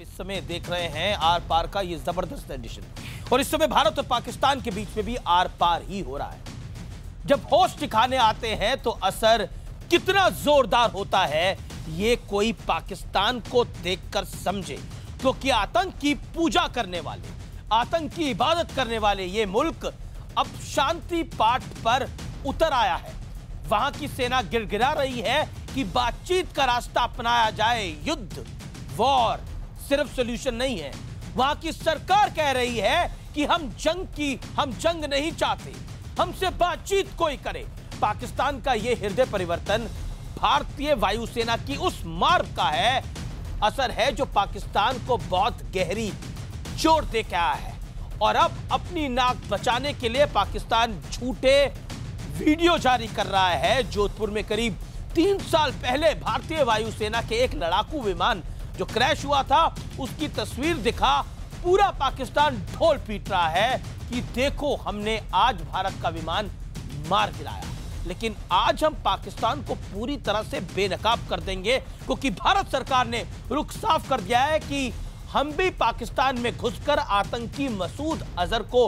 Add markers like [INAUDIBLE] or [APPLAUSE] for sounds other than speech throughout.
इस समय देख रहे हैं आर पार का ये जबरदस्त एडिशन और इस समय भारत और पाकिस्तान के बीच में भी आर पार ही हो रहा है जब होस्ट दिखाने आते हैं तो असर कितना जोरदार होता है ये कोई पाकिस्तान को देखकर समझे क्योंकि तो आतंक की पूजा करने वाले आतंक की इबादत करने वाले ये मुल्क अब शांति पाठ पर उतर आया है वहां की सेना गिरगिरा रही है कि बातचीत का रास्ता अपनाया जाए युद्ध वॉर सिर्फ सोल्यूशन नहीं है वहां की सरकार कह रही है कि हम जंग की हम जंग नहीं चाहते हमसे बातचीत कोई करे पाकिस्तान का यह हृदय परिवर्तन भारतीय वायुसेना की उस मार्ग का है असर है जो पाकिस्तान को बहुत गहरी चोट दे क्या है और अब अपनी नाक बचाने के लिए पाकिस्तान झूठे वीडियो जारी कर रहा है जोधपुर में करीब तीन साल पहले भारतीय वायुसेना के एक लड़ाकू विमान जो क्रैश हुआ था उसकी तस्वीर दिखा पूरा पाकिस्तान ढोल पीट रहा है कि देखो हमने आज भारत का विमान मार गिराया लेकिन आज हम पाकिस्तान को पूरी तरह से बेनकाब कर देंगे क्योंकि भारत सरकार ने रुख साफ कर दिया है कि हम भी पाकिस्तान में घुसकर आतंकी मसूद अजहर को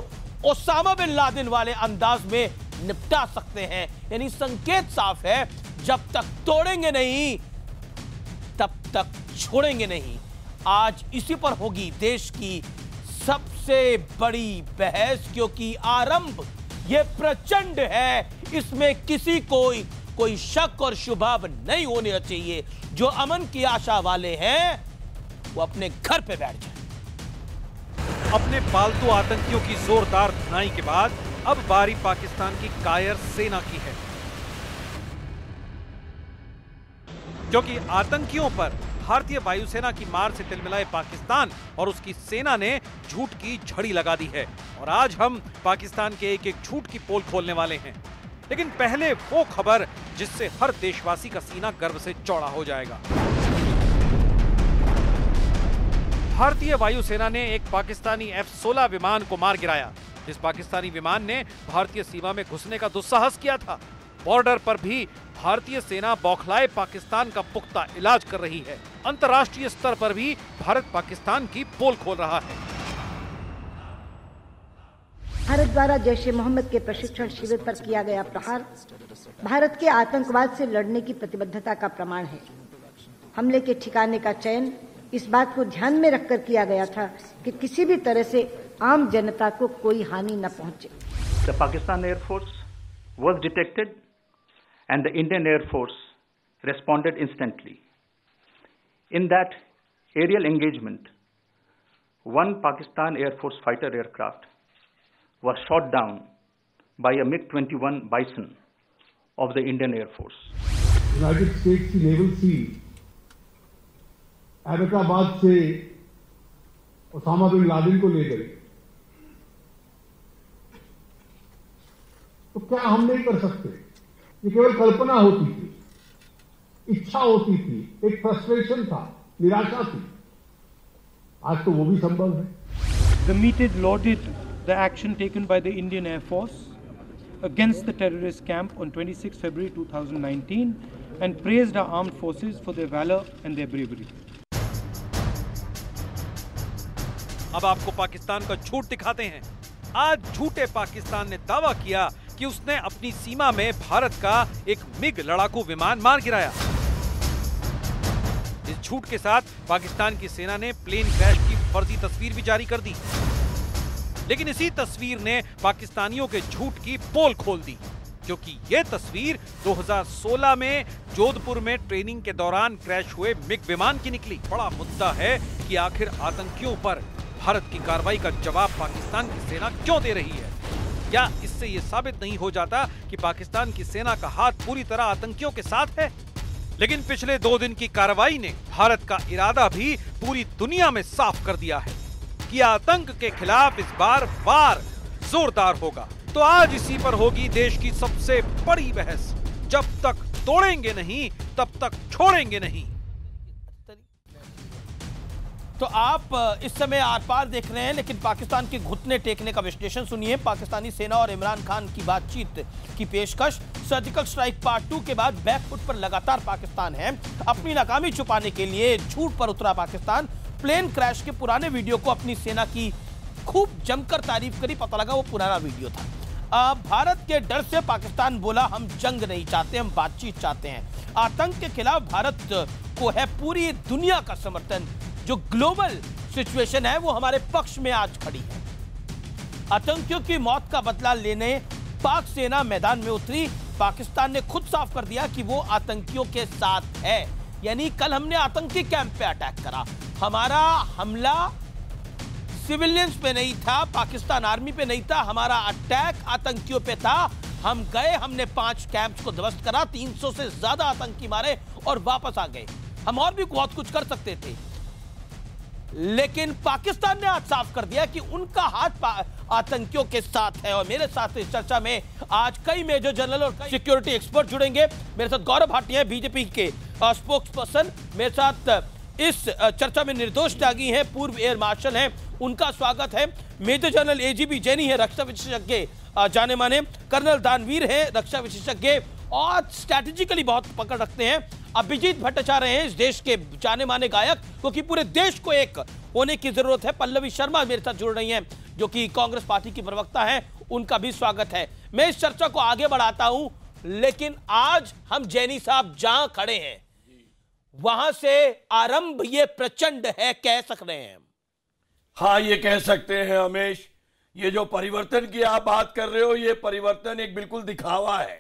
ओसामा बिन लादेन वाले अंदाज में निपटा सकते हैं यानी संकेत साफ है जब तक तोड़ेंगे नहीं तब तक छोड़ेंगे नहीं आज इसी पर होगी देश की सबसे बड़ी बहस क्योंकि आरंभ यह प्रचंड है इसमें किसी कोई कोई शक और शुभाव नहीं होने चाहिए जो अमन की आशा वाले हैं वो अपने घर पे बैठ जाए अपने पालतू आतंकियों की जोरदार धुनाई के बाद अब बारी पाकिस्तान की कायर सेना की है क्योंकि आतंकियों पर भारतीय वायुसेना की मार से तिलमिलाए पाकिस्तान और उसकी सेना ने झूठ की झड़ी लगा दी है और आज हम पाकिस्तान के एक एक झूठ की पोल खोलने वाले हैं लेकिन पहले वो खबर जिससे हर देशवासी का सीना गर्व से चौड़ा हो जाएगा भारतीय वायुसेना ने एक पाकिस्तानी एफ 16 विमान को मार गिराया इस पाकिस्तानी विमान ने भारतीय सीमा में घुसने का दुस्साहस किया था बॉर्डर पर भी भारतीय सेना बौखलाए पाकिस्तान का पुख्ता इलाज कर रही है अंतर्राष्ट्रीय स्तर पर भी भारत पाकिस्तान की पोल खोल रहा है भारत द्वारा जैश ए मोहम्मद के प्रशिक्षण शिविर पर किया गया प्रहार भारत के आतंकवाद से लड़ने की प्रतिबद्धता का प्रमाण है हमले के ठिकाने का चयन इस बात को ध्यान में रखकर किया गया था कि किसी भी तरह से आम जनता को कोई हानि न पहुंचे the Pakistan air force was detected and the Indian Air Force responded instantly. In that aerial engagement, one Pakistan Air Force fighter aircraft was shot down by a MiG-21 Bison of the Indian Air Force. United States Naval Sea sea Ahmedabad Osama bin Laden ko le ले तो क्या हम नहीं कर सकते ये केवल कल्पना होती थी इच्छा होती थी एक फ्रस्ट्रेशन था निराशा थी आज तो वो भी संभव है द मीटेड लॉडेड the action taken by the Indian air force against the terrorist camp on 26 February 2019 and praised our armed forces for their valor and their bravery. अब आपको पाकिस्तान का झूठ दिखाते हैं आज झूठे पाकिस्तान ने दावा किया कि उसने अपनी सीमा में भारत का एक मिग लड़ाकू विमान मार गिराया इस झूठ के साथ पाकिस्तान की सेना ने प्लेन क्रैश की फर्जी तस्वीर भी जारी कर दी लेकिन इसी तस्वीर ने पाकिस्तानियों के झूठ की पोल खोल दी क्योंकि यह तस्वीर 2016 में जोधपुर में ट्रेनिंग के दौरान क्रैश हुए मिग विमान की निकली बड़ा मुद्दा है कि आखिर आतंकियों पर भारत की कार्रवाई का जवाब पाकिस्तान की सेना क्यों दे रही है क्या इससे ये साबित नहीं हो जाता कि पाकिस्तान की सेना का हाथ पूरी तरह आतंकियों के साथ है लेकिन पिछले दो दिन की कार्रवाई ने भारत का इरादा भी पूरी दुनिया में साफ कर दिया है कि आतंक के खिलाफ इस बार बार जोरदार होगा तो आज इसी पर होगी देश की सबसे बड़ी बहस जब तक तोड़ेंगे नहीं तब तक छोड़ेंगे नहीं तो आप इस समय आर पार देख रहे हैं लेकिन पाकिस्तान के घुटने टेकने का विश्लेषण सुनिए पाकिस्तानी सेना और इमरान खान की बातचीत की पेशकश सर्जिकल स्ट्राइक पार्ट टू के बाद बैकफुट पर लगातार पाकिस्तान है अपनी नाकामी छुपाने के लिए झूठ पर उतरा पाकिस्तान प्लेन क्रैश के पुराने वीडियो को अपनी सेना की खूब जमकर तारीफ करी पता लगा वो पुराना वीडियो था आ, भारत के डर से पाकिस्तान बोला हम जंग नहीं चाहते हम बातचीत चाहते हैं आतंक के खिलाफ भारत को है पूरी दुनिया का समर्थन जो ग्लोबल सिचुएशन है वो हमारे पक्ष में आज खड़ी है आतंकियों की मौत का बदला लेने पाक सेना मैदान में उतरी पाकिस्तान ने खुद साफ कर दिया कि वो आतंकियों के साथ है यानी कल हमने आतंकी कैंप पे अटैक करा हमारा हमला सिविलियंस पे नहीं था पाकिस्तान आर्मी पे नहीं था हमारा अटैक आतंकियों पे था हम गए हमने पांच कैंप्स को ध्वस्त करा 300 से ज्यादा आतंकी मारे और वापस आ गए हम और भी बहुत कुछ कर सकते थे लेकिन पाकिस्तान ने आज साफ कर दिया कि उनका हाथ आतंकियों के साथ है और मेरे साथ इस चर्चा में आज कई मेजर जनरल और सिक्योरिटी एक्सपर्ट जुड़ेंगे मेरे साथ गौरव भाटिया बीजेपी के स्पोक्स पर्सन मेरे साथ इस चर्चा में निर्दोष त्यागी हैं पूर्व एयर मार्शल हैं उनका स्वागत है मेजर जनरल एजीबी जैनी है रक्षा विशेषज्ञ जाने माने कर्नल दानवीर है रक्षा विशेषज्ञ और स्ट्रैटेजिकली बहुत पकड़ रखते हैं अभिजीत भट्टाचार्य हैं इस देश के जाने माने गायक क्योंकि पूरे देश को एक होने की जरूरत है पल्लवी शर्मा मेरे साथ जुड़ रही हैं जो कि कांग्रेस पार्टी की प्रवक्ता हैं उनका भी स्वागत है मैं इस चर्चा को आगे बढ़ाता हूं लेकिन आज हम जैनी साहब जहां खड़े हैं वहां से आरंभ ये प्रचंड है कह सक रहे हैं हाँ ये कह सकते हैं हमेश ये जो परिवर्तन की आप बात कर रहे हो ये परिवर्तन एक बिल्कुल दिखावा है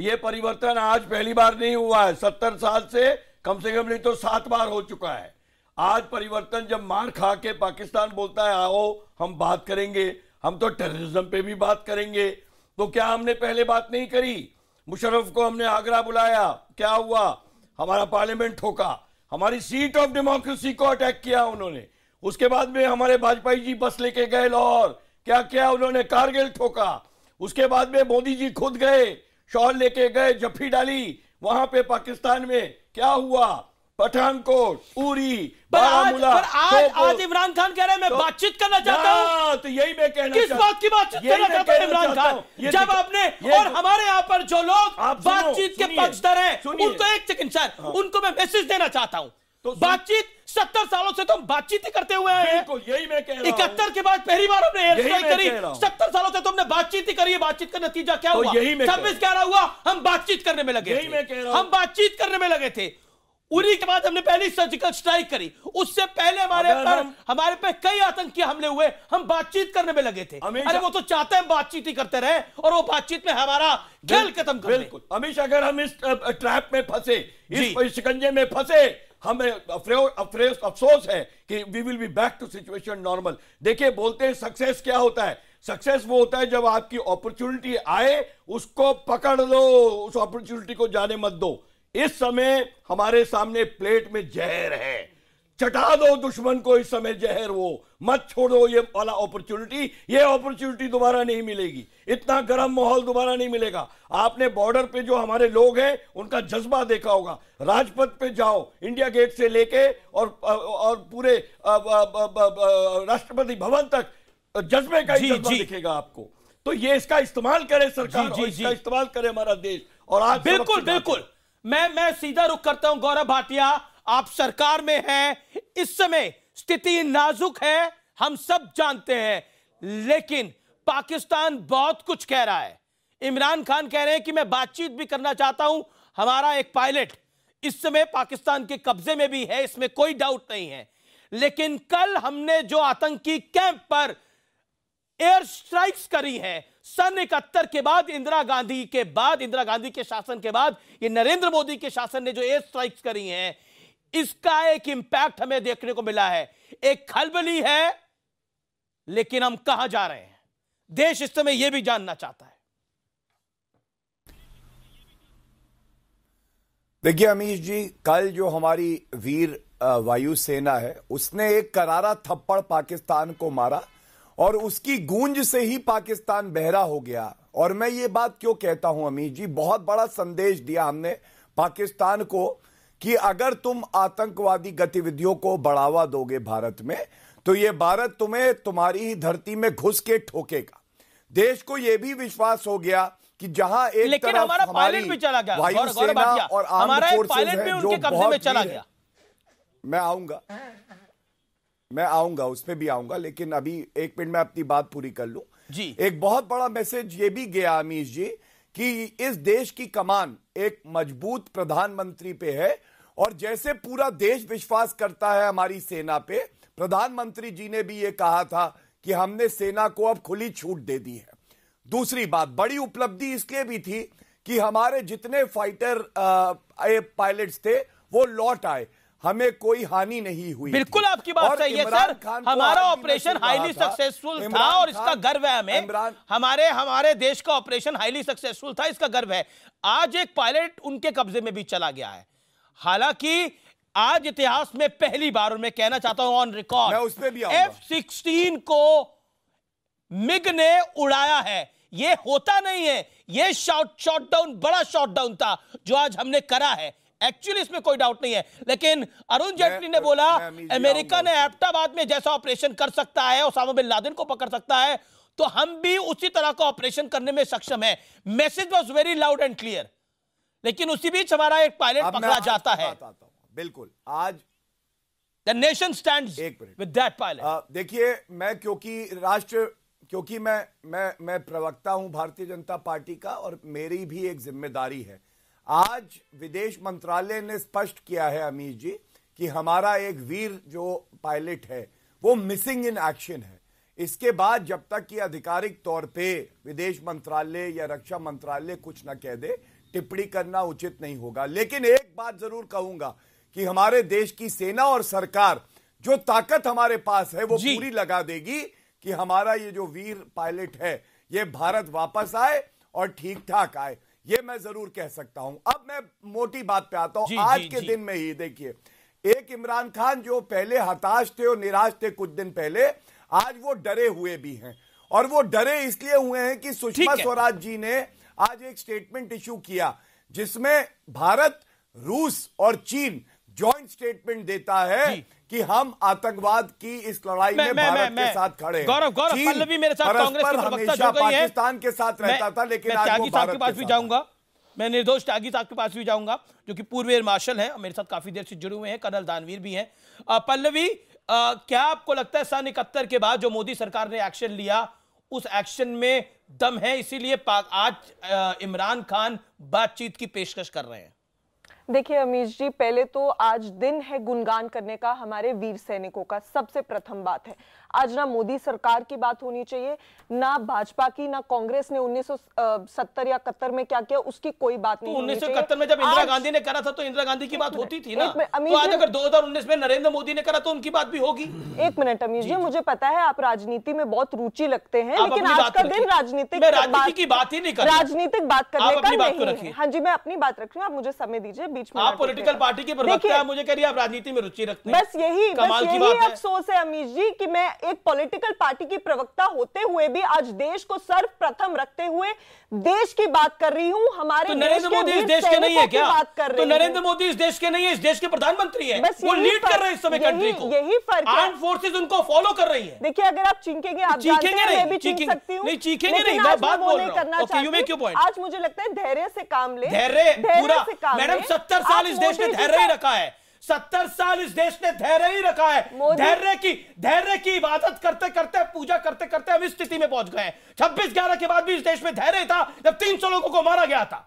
ये परिवर्तन आज पहली बार नहीं हुआ है सत्तर साल से कम से कम नहीं तो सात बार हो चुका है आज परिवर्तन जब मार खा के पाकिस्तान बोलता है आओ हम बात करेंगे हम तो टेररिज्म पे भी बात करेंगे तो क्या हमने पहले बात नहीं करी मुशर्रफ को हमने आगरा बुलाया क्या हुआ हमारा पार्लियामेंट ठोका हमारी सीट ऑफ डेमोक्रेसी को अटैक किया उन्होंने उसके बाद में हमारे वाजपेयी जी बस लेके गए लाहौर क्या क्या उन्होंने कारगिल ठोका उसके बाद में मोदी जी खुद गए शॉल लेके गए जफी डाली वहां पे पाकिस्तान में क्या हुआ पठानकोट उरी पर आज, पर आज, तो आज इमरान खान कह रहे हैं मैं तो, बातचीत करना चाहता हूँ तो यही मैं कहना किस बात की बातचीत करना चाहता हूँ इमरान खान जब आपने और हमारे यहाँ पर जो लोग बातचीत के पक्षधर हैं उनको एक सेकंड सर हाँ। उनको मैं मैसेज देना चाहता हूँ तो बातचीत सत्तर सालों से तो बातचीत ही करते हुए हैं यही मैं कह रहा इकहत्तर के बाद पहली बार हमने करी सत्तर सालों से तुमने तो बातचीत ही करी बातचीत का नतीजा क्या तो हुआ यही मैं छब्बीस क्या हुआ हम बातचीत करने में लगे यही मैं कह रहा हम बातचीत करने में लगे थे उरी के बाद हमने पहली सर्जिकल स्ट्राइक करी उससे पहले हमारे पर हमारे पे कई आतंकी हमले हुए हम बातचीत करने में लगे थे अरे वो तो चाहते हैं बातचीत ही करते रहे और वो बातचीत में हमारा खेल खत्म कर बिल्कुल हमेशा अगर हम इस ट्रैप में फंसे इस शिकंजे में फंसे हमें अफसोस अफसोस है कि we will be back to situation normal देखिए बोलते हैं सक्सेस क्या होता है सक्सेस वो होता है जब आपकी अपॉर्चुनिटी आए उसको पकड़ लो उस अपॉर्चुनिटी को जाने मत दो इस समय हमारे सामने प्लेट में जहर है चटा दो दुश्मन को इस समय जहर वो मत छोड़ो ये वाला अपॉर्चुनिटी ये अपॉर्चुनिटी दोबारा नहीं मिलेगी इतना गर्म माहौल दोबारा नहीं मिलेगा आपने बॉर्डर पे जो हमारे लोग हैं उनका जज्बा देखा होगा राजपथ पे जाओ इंडिया गेट से लेके और और पूरे राष्ट्रपति भवन तक जज्बे का ही जज्बा दिखेगा आपको तो ये इसका इस्तेमाल करे सरकार जी, जी, इसका इस्तेमाल करे हमारा देश और आज बिल्कुल बिल्कुल मैं मैं सीधा रुख करता हूं गौरव भाटिया आप सरकार में हैं इस समय स्थिति नाजुक है हम सब जानते हैं लेकिन पाकिस्तान बहुत कुछ कह रहा है इमरान खान कह रहे हैं कि मैं बातचीत भी करना चाहता हूं हमारा एक पायलट इस समय पाकिस्तान के कब्जे में भी है इसमें कोई डाउट नहीं है लेकिन कल हमने जो आतंकी कैंप पर एयर स्ट्राइक्स करी है सन इकहत्तर के बाद इंदिरा गांधी के बाद इंदिरा गांधी के शासन के बाद ये नरेंद्र मोदी के शासन ने जो एयर स्ट्राइक्स करी हैं इसका एक इंपैक्ट हमें देखने को मिला है एक खलबली है लेकिन हम कहां जा रहे हैं देश इस समय यह भी जानना चाहता है देखिए अमीश जी कल जो हमारी वीर वायुसेना है उसने एक करारा थप्पड़ पाकिस्तान को मारा और उसकी गूंज से ही पाकिस्तान बहरा हो गया और मैं ये बात क्यों कहता हूं अमीश जी बहुत बड़ा संदेश दिया हमने पाकिस्तान को कि अगर तुम आतंकवादी गतिविधियों को बढ़ावा दोगे भारत में तो ये भारत तुम्हें तुम्हारी ही धरती में घुस के ठोकेगा देश को यह भी विश्वास हो गया कि जहां एक लेकिन तरफ हमारा पायलट भी चला गया वायुसेना और हमारा पायलट भी उनके कब्जे में चला गया मैं आऊंगा मैं आऊंगा उस पर भी आऊंगा लेकिन अभी एक मिनट में अपनी बात पूरी कर लू जी एक बहुत बड़ा मैसेज ये भी गया अमीश जी कि इस देश की कमान एक मजबूत प्रधानमंत्री पे है और जैसे पूरा देश विश्वास करता है हमारी सेना पे प्रधानमंत्री जी ने भी ये कहा था कि हमने सेना को अब खुली छूट दे दी है दूसरी बात बड़ी उपलब्धि इसलिए भी थी कि हमारे जितने फाइटर पायलट्स थे वो लौट आए हमें कोई हानि नहीं हुई बिल्कुल आपकी बात सही है सर हमारा ऑपरेशन हाईली सक्सेसफुल था, था और इसका गर्व है हमें हमारे हमारे देश का ऑपरेशन हाईली सक्सेसफुल था इसका गर्व है आज एक पायलट उनके कब्जे में भी चला गया है हालांकि आज इतिहास में पहली बार और मैं कहना चाहता हूं ऑन रिकॉर्ड एफ सिक्सटीन को मिग ने उड़ाया है यह होता नहीं है यह शॉर्ट शॉर्ट डाउन बड़ा शॉट डाउन था जो आज हमने करा है एक्चुअली इसमें कोई डाउट नहीं है लेकिन अरुण जेटली ने बोला अमेरिका ने एबटाबाद में जैसा ऑपरेशन कर सकता है ओसामा बिन लादेन को पकड़ सकता है तो हम भी उसी तरह का ऑपरेशन करने में सक्षम है message was very loud and clear लेकिन उसी बीच हमारा एक पायलट पकड़ा जाता है बिल्कुल आज द नेशन स्टैंड पायलट देखिए मैं क्योंकि राष्ट्र क्योंकि मैं मैं मैं प्रवक्ता हूं भारतीय जनता पार्टी का और मेरी भी एक जिम्मेदारी है आज विदेश मंत्रालय ने स्पष्ट किया है अमीश जी कि हमारा एक वीर जो पायलट है वो मिसिंग इन एक्शन है इसके बाद जब तक कि आधिकारिक तौर पे विदेश मंत्रालय या रक्षा मंत्रालय कुछ ना कह दे टिप्पणी करना उचित नहीं होगा लेकिन एक बात जरूर कहूंगा कि हमारे देश की सेना और सरकार जो ताकत हमारे पास है वो पूरी लगा देगी कि हमारा ये जो वीर पायलट है ये भारत वापस आए और ठीक ठाक आए ये मैं जरूर कह सकता हूं अब मैं मोटी बात पे आता हूं आज जी, के जी. दिन में ही देखिए एक इमरान खान जो पहले हताश थे और निराश थे कुछ दिन पहले आज वो डरे हुए भी हैं और वो डरे इसलिए हुए हैं कि सुषमा स्वराज जी ने आज एक स्टेटमेंट इश्यू किया जिसमें भारत रूस और चीन ज्वाइंट स्टेटमेंट देता है कि हम आतंकवाद की इस लड़ाई में भारत मैं, मैं, के साथ खड़े हैं गौरव गौरव पल्लवी मेरे साथ कांग्रेस के प्रवक्ता जो गई है पाकिस्तान के साथ रहता था लेकिन मैं त्यागी साहब के पास भी जाऊंगा मैं निर्दोष त्यागी साहब के पास भी जाऊंगा जो कि पूर्व एयर मार्शल है मेरे साथ काफी देर से जुड़े हुए हैं कर्नल दानवीर भी हैं पल्लवी क्या आपको लगता है सन इकहत्तर के बाद जो मोदी सरकार ने एक्शन लिया उस एक्शन में दम है इसीलिए आज इमरान खान बातचीत की पेशकश कर रहे हैं देखिए अमीश जी पहले तो आज दिन है गुणगान करने का हमारे वीर सैनिकों का सबसे प्रथम बात है आज ना मोदी सरकार की बात होनी चाहिए ना भाजपा की ना कांग्रेस ने 1970 या कत्तर में क्या किया उसकी कोई बात तो नहीं उन्नीस सौ इकहत्तर में जब इंदिरा गांधी ने करा था तो इंदिरा गांधी की बात होती थी ना तो आज अगर 2019 में नरेंद्र मोदी ने करा तो उनकी बात भी होगी एक मिनट अमीर जी मुझे पता है आप राजनीति में बहुत रुचि लगते हैं लेकिन आज का दिन राजनीतिक राजनीति की बात ही नहीं कर राजनीतिक बात करने का नहीं हाँ जी मैं अपनी बात रख रही हूँ आप मुझे समय दीजिए बीच में आप पोलिटिकल पार्टी की मुझे कह रही आप राजनीति में रुचि रखते हैं बस यही बस यही अफसोस है अमीर जी की मैं एक पॉलिटिकल पार्टी की प्रवक्ता होते हुए भी आज देश को सर्वप्रथम रखते हुए देश की बात कर रही हूँ हमारे तो नरेंद्र मोदी इस देश के नहीं है क्या बात कर रहे तो नरेंद्र मोदी इस देश के नहीं है इस देश के प्रधानमंत्री है वो लीड कर रहे हैं इस समय कंट्री को यही फर्क आर्म फोर्सेज उनको फॉलो कर रही है देखिए अगर आप चीखेंगे आप चीखेंगे नहीं चीखेंगे नहीं चीखेंगे नहीं बात बोल रहा हूं आज मुझे लगता है धैर्य से काम ले धैर्य पूरा मैडम सत्तर साल इस देश में धैर्य रखा है सत्तर साल इस देश ने धैर्य ही रखा है धैर्य की धैर्य की इबादत करते करते पूजा करते करते हम इस स्थिति में पहुंच गए छब्बीस ग्यारह के बाद भी इस देश में धैर्य था जब तीन सौ लोगों को मारा गया था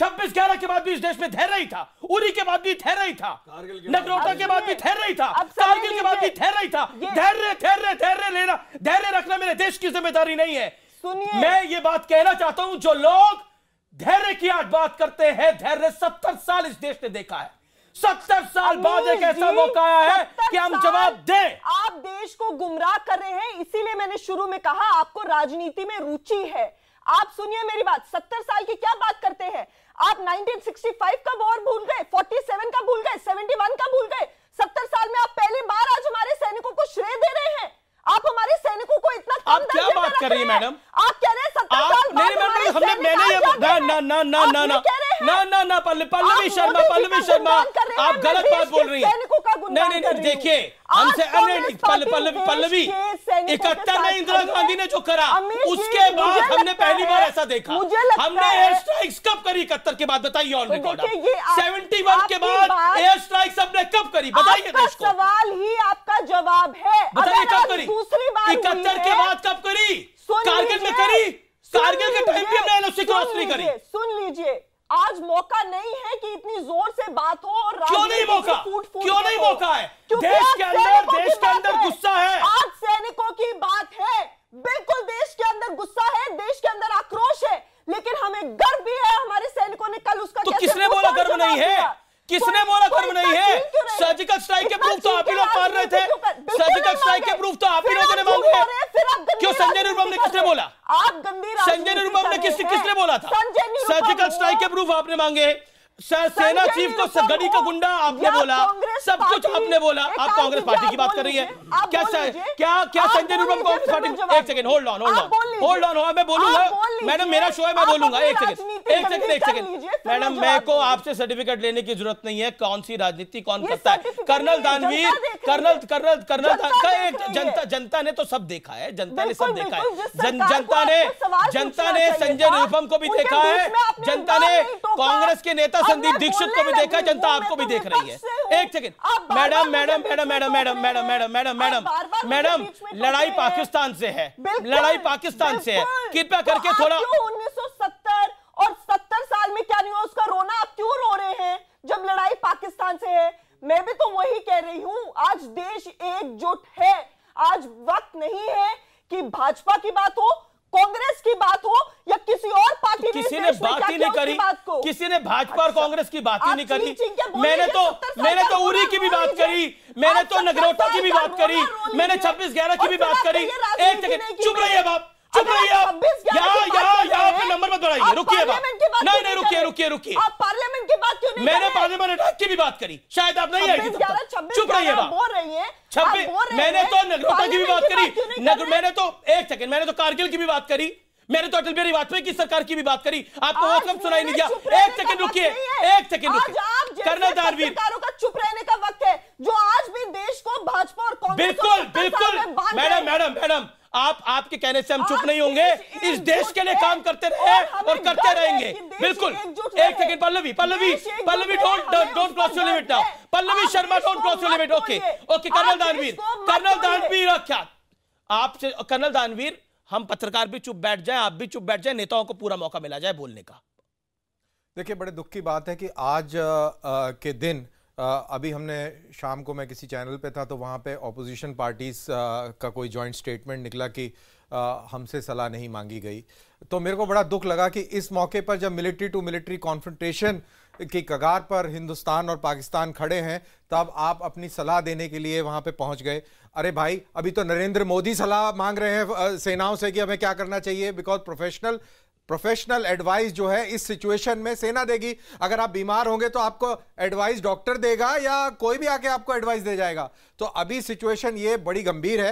छब्बीस ग्यारह के बाद भी इस देश में धैर्य ही था उरी के बाद भी धैर्य ही था नगरोटा के बाद भी धैर्य ही था कारगिल के बाद भी धैर्य ही था धैर्य धैर्य धैर्य लेना धैर्य रखना मेरे देश की जिम्मेदारी नहीं है सुनिए मैं ये बात कहना चाहता हूं जो लोग धैर्य की आज बात करते हैं धैर्य सत्तर साल इस देश ने देखा है सत्तर साल बाद एक ऐसा मौका आया है कि हम जवाब दें आप देश को गुमराह कर रहे हैं इसीलिए मैंने शुरू में कहा आपको राजनीति में रुचि है आप सुनिए मेरी बात सत्तर साल की क्या बात करते हैं आप 1965 का वॉर भूल गए 47 का भूल गए 71 का भूल गए सत्तर साल में आप पहली बार आज हमारे सैनिकों को श्रेय दे रहे हैं आप हमारे सैनिकों को इतना आप क्या बात कर रही है मैडम आप कह रहे हैं सत्तर साल बाद ना मैंने ना ना ना ना ना ना ना पल्ल पल्लवी शर्मा पल्लवी शर्मा आप गलत बात बोल रही है नहीं नहीं नहीं देखिए हमसे पल्लवी पल्लवी इकहत्तर में इंदिरा गांधी ने जो करा उसके बाद हमने पहली बार ऐसा देखा हमने एयर स्ट्राइक्स कब करी इकहत्तर के बाद बताइए ऑन रिकॉर्ड तो सेवेंटी वन के बाद एयर स्ट्राइक्स हमने कब करी बताइए देश को सवाल ही आपका जवाब है बताइए कब करी इकहत्तर के बाद कब करी कारगिल में करी कारगिल के टाइम भी हमने एलओसी क्रॉस नहीं करी सुन लीजिए आज मौका नहीं है कि इतनी जोर से बात हो और क्यों नहीं मौका फूट फूट क्यों नहीं मौका है देश के अंदर देश के अंदर गुस्सा है आज सैनिकों की बात है बिल्कुल देश के अंदर गुस्सा है देश के अंदर आक्रोश है लेकिन हमें गर्व भी है हमारे सैनिकों ने कल उसका तो किसने बोला गर्व नहीं है किसने बोला कर्म नहीं है सर्जिकल स्ट्राइक के तो प्रूफ तो आप ही लोग मार रहे थे सर्जिकल स्ट्राइक के प्रूफ तो आप ही लोगों ने मांगे क्यों संजय निरुपम ने किसने बोला आप संजय निरुपम ने किसने बोला था सर्जिकल स्ट्राइक के प्रूफ आपने मांगे सेना चीफ को गली का गुंडा आपने बोला सब कुछ आपने बोला आप कांग्रेस पार्टी की बात कर रही है क्या क्या क्या संजय निरुपम कांग्रेस पार्टी एक second hold on hold on hold on मैं बोलूंगा मैडम मेरा शो है मैं बोलूंगा एक सेकंड एक सेकंड एक सेकंड मैडम मैं को आपसे सर्टिफिकेट लेने की जरूरत नहीं है कौन सी राजनीति कौन करता है colonel Danveer colonel colonel colonel जनता जनता ने तो सब देखा है जनता ने सब देखा है जनता ने जनता ने संजय निरुपम को भी देखा है जनता ने कांग्रेस के नेता संदीप दीक्षित को भी देखा जनता आपको भी देख रही है एक second madam madam madam madam madam madam madam madam madam madam लड़ाई पाकिस्तान से है लड़ाई पाकिस्तान से है कृपया करके तो थोड़ा उन्नीस सौ सत्तर और सत्तर साल में क्या नहीं हुआ उसका रोना आप क्यों रो रहे हैं जब लड़ाई पाकिस्तान से है मैं भी तो वही कह रही हूं आज देश एकजुट है आज वक्त नहीं है कि भाजपा की बात हो कांग्रेस की बात हो या किसी और पार्टी तो किसी ने बात ही नहीं करी किसी ने भाजपा और अच्छा। कांग्रेस की बात ही नहीं करी मैंने तो मैंने तो उरी की भी बात करी मैंने तो नगरोटा की भी बात करी मैंने छब्बीस ग्यारह की भी बात करी एक सेकेंड चुप है बाप चुप रहिए आप नंबर मत बढ़ाइए रुकिए नहीं नहीं रुकिए रुकिए रुकिए आप पार्लियामेंट की बात क्यों नहीं मैंने पार्लियामेंट अटैक की भी बात करी शायद आप नहीं आएगी तो- चुप रहिए बोल रही है छब्बीस मैंने तो नगरोटा की भी बात करी मैंने तो एक सेकंड मैंने तो कारगिल की भी बात करी मैंने तो अटल बिहारी वाजपेयी की सरकार की भी बात करी आपको वो सब सुनाई नहीं दिया एक सेकंड रुकिए एक सेकंड रुकिए कर्नल दानवीर का चुप रहने का वक्त है जो आज भी देश को भाजपा और बिल्कुल बिल्कुल मैडम मैडम मैडम आप आपके कहने से हम चुप नहीं होंगे इस देश के लिए काम करते रहे और करते रहेंगे बिल्कुल एक second Pallavi Pallavi Pallavi don't don't cross your limit now Pallavi Sharma don't cross your limit okay okay colonel Danveer colonel Danveer क्या आपसे कर्नल दानवीर हम पत्रकार भी चुप बैठ जाए आप भी चुप बैठ जाए नेताओं को पूरा मौका मिला जाए बोलने का देखिए बड़े दुख की बात है कि आज के दिन अभी हमने शाम को मैं किसी चैनल पे था तो वहाँ पे ऑपोजिशन पार्टीज का कोई जॉइंट स्टेटमेंट निकला कि हमसे सलाह नहीं मांगी गई तो मेरे को बड़ा दुख लगा कि इस मौके पर जब मिलिट्री टू मिलिट्री कॉन्फ्रेंटेशन की कगार पर हिंदुस्तान और पाकिस्तान खड़े हैं तब आप अपनी सलाह देने के लिए वहाँ पर पहुँच गए अरे भाई अभी तो नरेंद्र मोदी सलाह मांग रहे हैं सेनाओं से कि हमें क्या करना चाहिए बिकॉज प्रोफेशनल प्रोफेशनल एडवाइस जो है इस सिचुएशन में सेना देगी अगर आप बीमार होंगे तो आपको एडवाइस डॉक्टर देगा या कोई भी आके आपको एडवाइस दे जाएगा तो अभी सिचुएशन ये बड़ी गंभीर है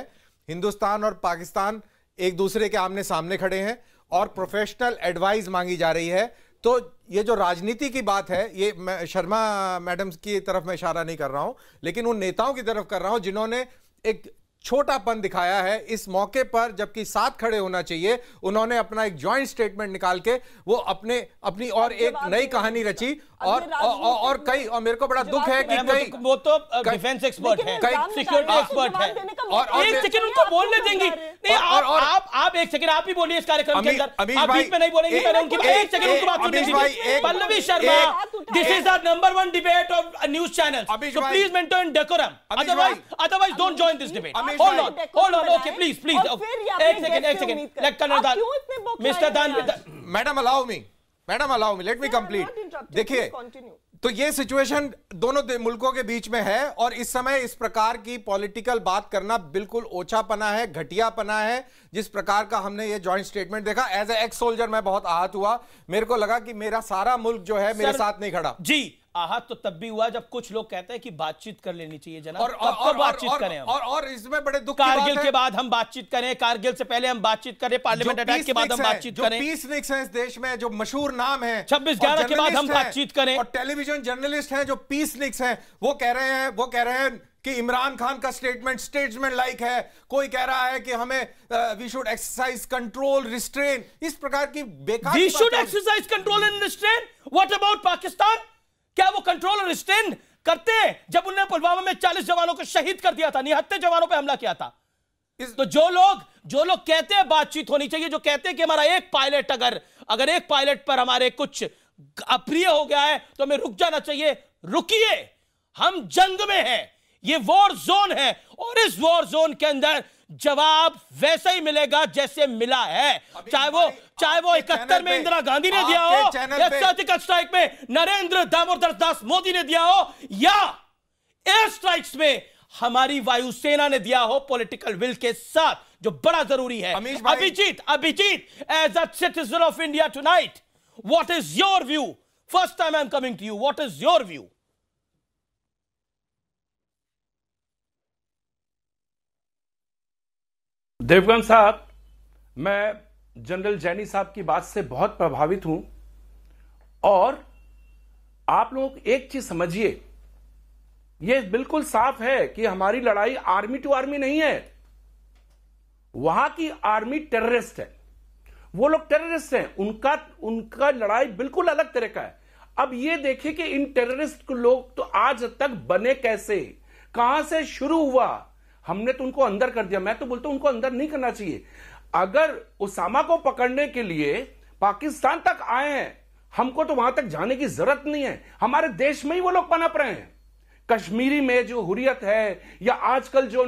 हिंदुस्तान और पाकिस्तान एक दूसरे के आमने सामने खड़े हैं और प्रोफेशनल एडवाइस मांगी जा रही है तो ये जो राजनीति की बात है ये मैं शर्मा मैडम की तरफ मैं इशारा नहीं कर रहा हूँ लेकिन उन नेताओं की तरफ कर रहा हूँ जिन्होंने एक छोटापन दिखाया है इस मौके पर जबकि साथ खड़े होना चाहिए उन्होंने अपना एक ज्वाइंट स्टेटमेंट निकाल के वो अपने अपनी और एक नई कहानी रची और और कई और मेरे को बड़ा दुख है कि कई वो तो डिफेंस एक्सपर्ट है कई सिक्योरिटी एक्सपर्ट है और एक सेकंड उनको बोलने देंगे नहीं और और आप आप एक सेकंड आप ही बोलिए इस कार्यक्रम के अंदर आप बीच में नहीं बोलेंगे मैंने उनकी एक सेकंड उनको बात सुनने दीजिए Pallavi Sharma this is the number 1 debate of news channel so please maintain decorum otherwise otherwise don't join this debate hold on hold on okay please please एक सेकंड एक second lieutenant mister Dan madam allow me madam allow me let me complete देखिए तो ये situation दोनों मुल्कों के बीच में है और इस समय इस प्रकार की पॉलिटिकल बात करना बिल्कुल ओछापना है घटियापना है जिस प्रकार का हमने ये जॉइंट स्टेटमेंट देखा एज ए एक्स सोल्जर मैं बहुत आहत हुआ मेरे को लगा कि मेरा सारा मुल्क जो है मेरे साथ नहीं खड़ा जी आहत तो तब भी हुआ जब कुछ लोग कहते हैं कि बातचीत कर लेनी चाहिए जनाब और, और, और बातचीत करें और, और इसमें बड़े दुख कारगिल के बाद हम बातचीत करें कारगिल से पहले हम बातचीत करें पार्लियामेंट अटैक के बाद हम बातचीत करें पीस निक्स है इस देश में जो मशहूर नाम है छब्बीस ग्यारह के बाद हम बातचीत करें और टेलीविजन जर्नलिस्ट है जो पीस निक्स है वो कह रहे हैं वो कह रहे हैं कि इमरान खान का स्टेटमेंट स्टेटमेंट लाइक है कोई कह रहा है कि हमें we should exercise control restrain इस प्रकार की बेकार we should exercise control and restrain what about Pakistan क्या वो कंट्रोल और स्टैंड करते जब उन्होंने पुलवामा में 40 जवानों को शहीद कर दिया था निहत्ते जवानों पर हमला किया था इस... तो जो लोग जो लोग कहते हैं बातचीत होनी चाहिए जो कहते हैं कि हमारा एक पायलट अगर अगर एक पायलट पर हमारे कुछ अप्रिय हो गया है तो हमें रुक जाना चाहिए रुकिए हम जंग में हैं ये वॉर जोन है और इस वॉर जोन के अंदर जवाब वैसे ही मिलेगा जैसे मिला है चाहे वो चाहे वो इकहत्तर में इंदिरा गांधी ने दिया हो या सर्जिकल स्ट्राइक में नरेंद्र दामोदर दास मोदी ने दिया हो या एयर स्ट्राइक्स में हमारी वायुसेना ने दिया हो पॉलिटिकल विल के साथ जो बड़ा जरूरी है Abhijeet Abhijeet as a citizen of India tonight what is your view first time I am coming to you what is your view Devgan sahab मैं जनरल जैनी साहब की बात से बहुत प्रभावित हूं और आप लोग एक चीज समझिए यह बिल्कुल साफ है कि हमारी लड़ाई आर्मी टू आर्मी नहीं है वहां की आर्मी टेररिस्ट है वो लोग टेररिस्ट हैं उनका उनका लड़ाई बिल्कुल अलग तरह का है अब ये देखिए कि इन टेररिस्ट लोग तो आज तक बने कैसे कहां से शुरू हुआ हमने तो उनको अंदर कर दिया मैं तो बोलता हूं उनको अंदर नहीं करना चाहिए अगर उसामा को पकड़ने के लिए पाकिस्तान तक आए हैं हमको तो वहां तक जाने की जरूरत नहीं है हमारे देश में ही वो लोग पनप रहे हैं कश्मीरी में जो हुरियत है या आजकल जो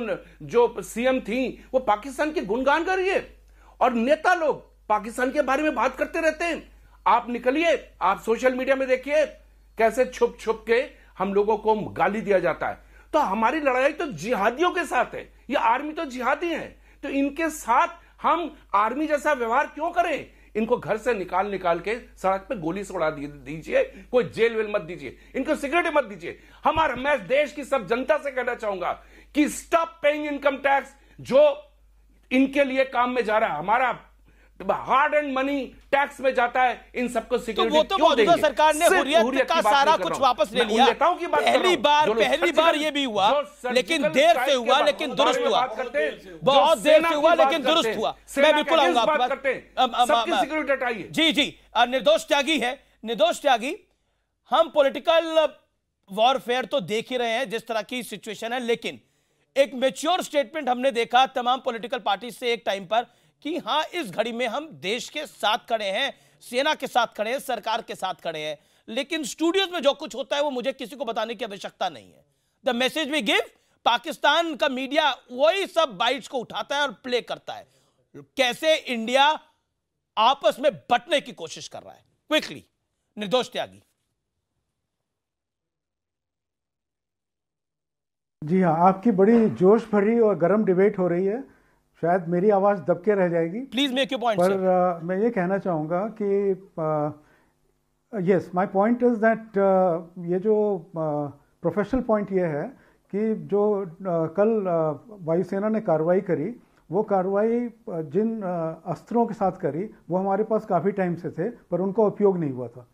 जो सीएम थी वो पाकिस्तान की गुणगान कर रही है और नेता लोग पाकिस्तान के बारे में बात करते रहते हैं आप निकलिए आप सोशल मीडिया में देखिए कैसे छुप छुप के हम लोगों को गाली दिया जाता है तो हमारी लड़ाई तो जिहादियों के साथ है ये आर्मी तो जिहादी है तो इनके साथ हम आर्मी जैसा व्यवहार क्यों करें इनको घर से निकाल निकाल के सड़क पे गोली से उड़ा दीजिए कोई जेल वेल मत दीजिए इनको सिक्योरिटी मत दीजिए हमारा मैं देश की सब जनता से कहना चाहूंगा कि स्टॉप पेइंग इनकम टैक्स जो इनके लिए काम में जा रहा है हमारा हार्ड एंड मनी टैक्स में जाता है इन सबको सिक्योरिटी तो वो तो क्यों सरकार ने हुरियत का सारा कुछ वापस ले लिया की बात पहली बार पहली बार ये भी हुआ लेकिन देर से हुआ लेकिन दुरुस्त हुआ बहुत देर से हुआ लेकिन दुरुस्त हुआ मैं बिल्कुल जी जी निर्दोष त्यागी है निर्दोष त्यागी हम पोलिटिकल वॉरफेयर तो देख ही रहे हैं जिस तरह की सिचुएशन है लेकिन एक मेच्योर स्टेटमेंट हमने देखा तमाम पॉलिटिकल पार्टी से एक टाइम पर कि हाँ इस घड़ी में हम देश के साथ खड़े हैं सेना के साथ खड़े हैं सरकार के साथ खड़े हैं लेकिन स्टूडियोज में जो कुछ होता है वो मुझे किसी को बताने की आवश्यकता नहीं है the message we give Pakistan का मीडिया वही सब बाइट्स को उठाता है और प्ले करता है कैसे इंडिया आपस में बटने की कोशिश कर रहा है क्विकली निर्दोष त्यागी जी हाँ आपकी बड़ी जोश भरी और गर्म डिबेट हो रही है शायद मेरी आवाज दबके रह जाएगी प्लीज मेक यू पॉइंट पर uh, मैं ये कहना चाहूँगा कि yes my point is that ये जो प्रोफेशनल uh, पॉइंट ये है कि जो uh, कल वायुसेना ने कार्रवाई करी वो कार्रवाई जिन अस्त्रों के साथ करी वो हमारे पास काफ़ी टाइम से थे पर उनका उपयोग नहीं हुआ था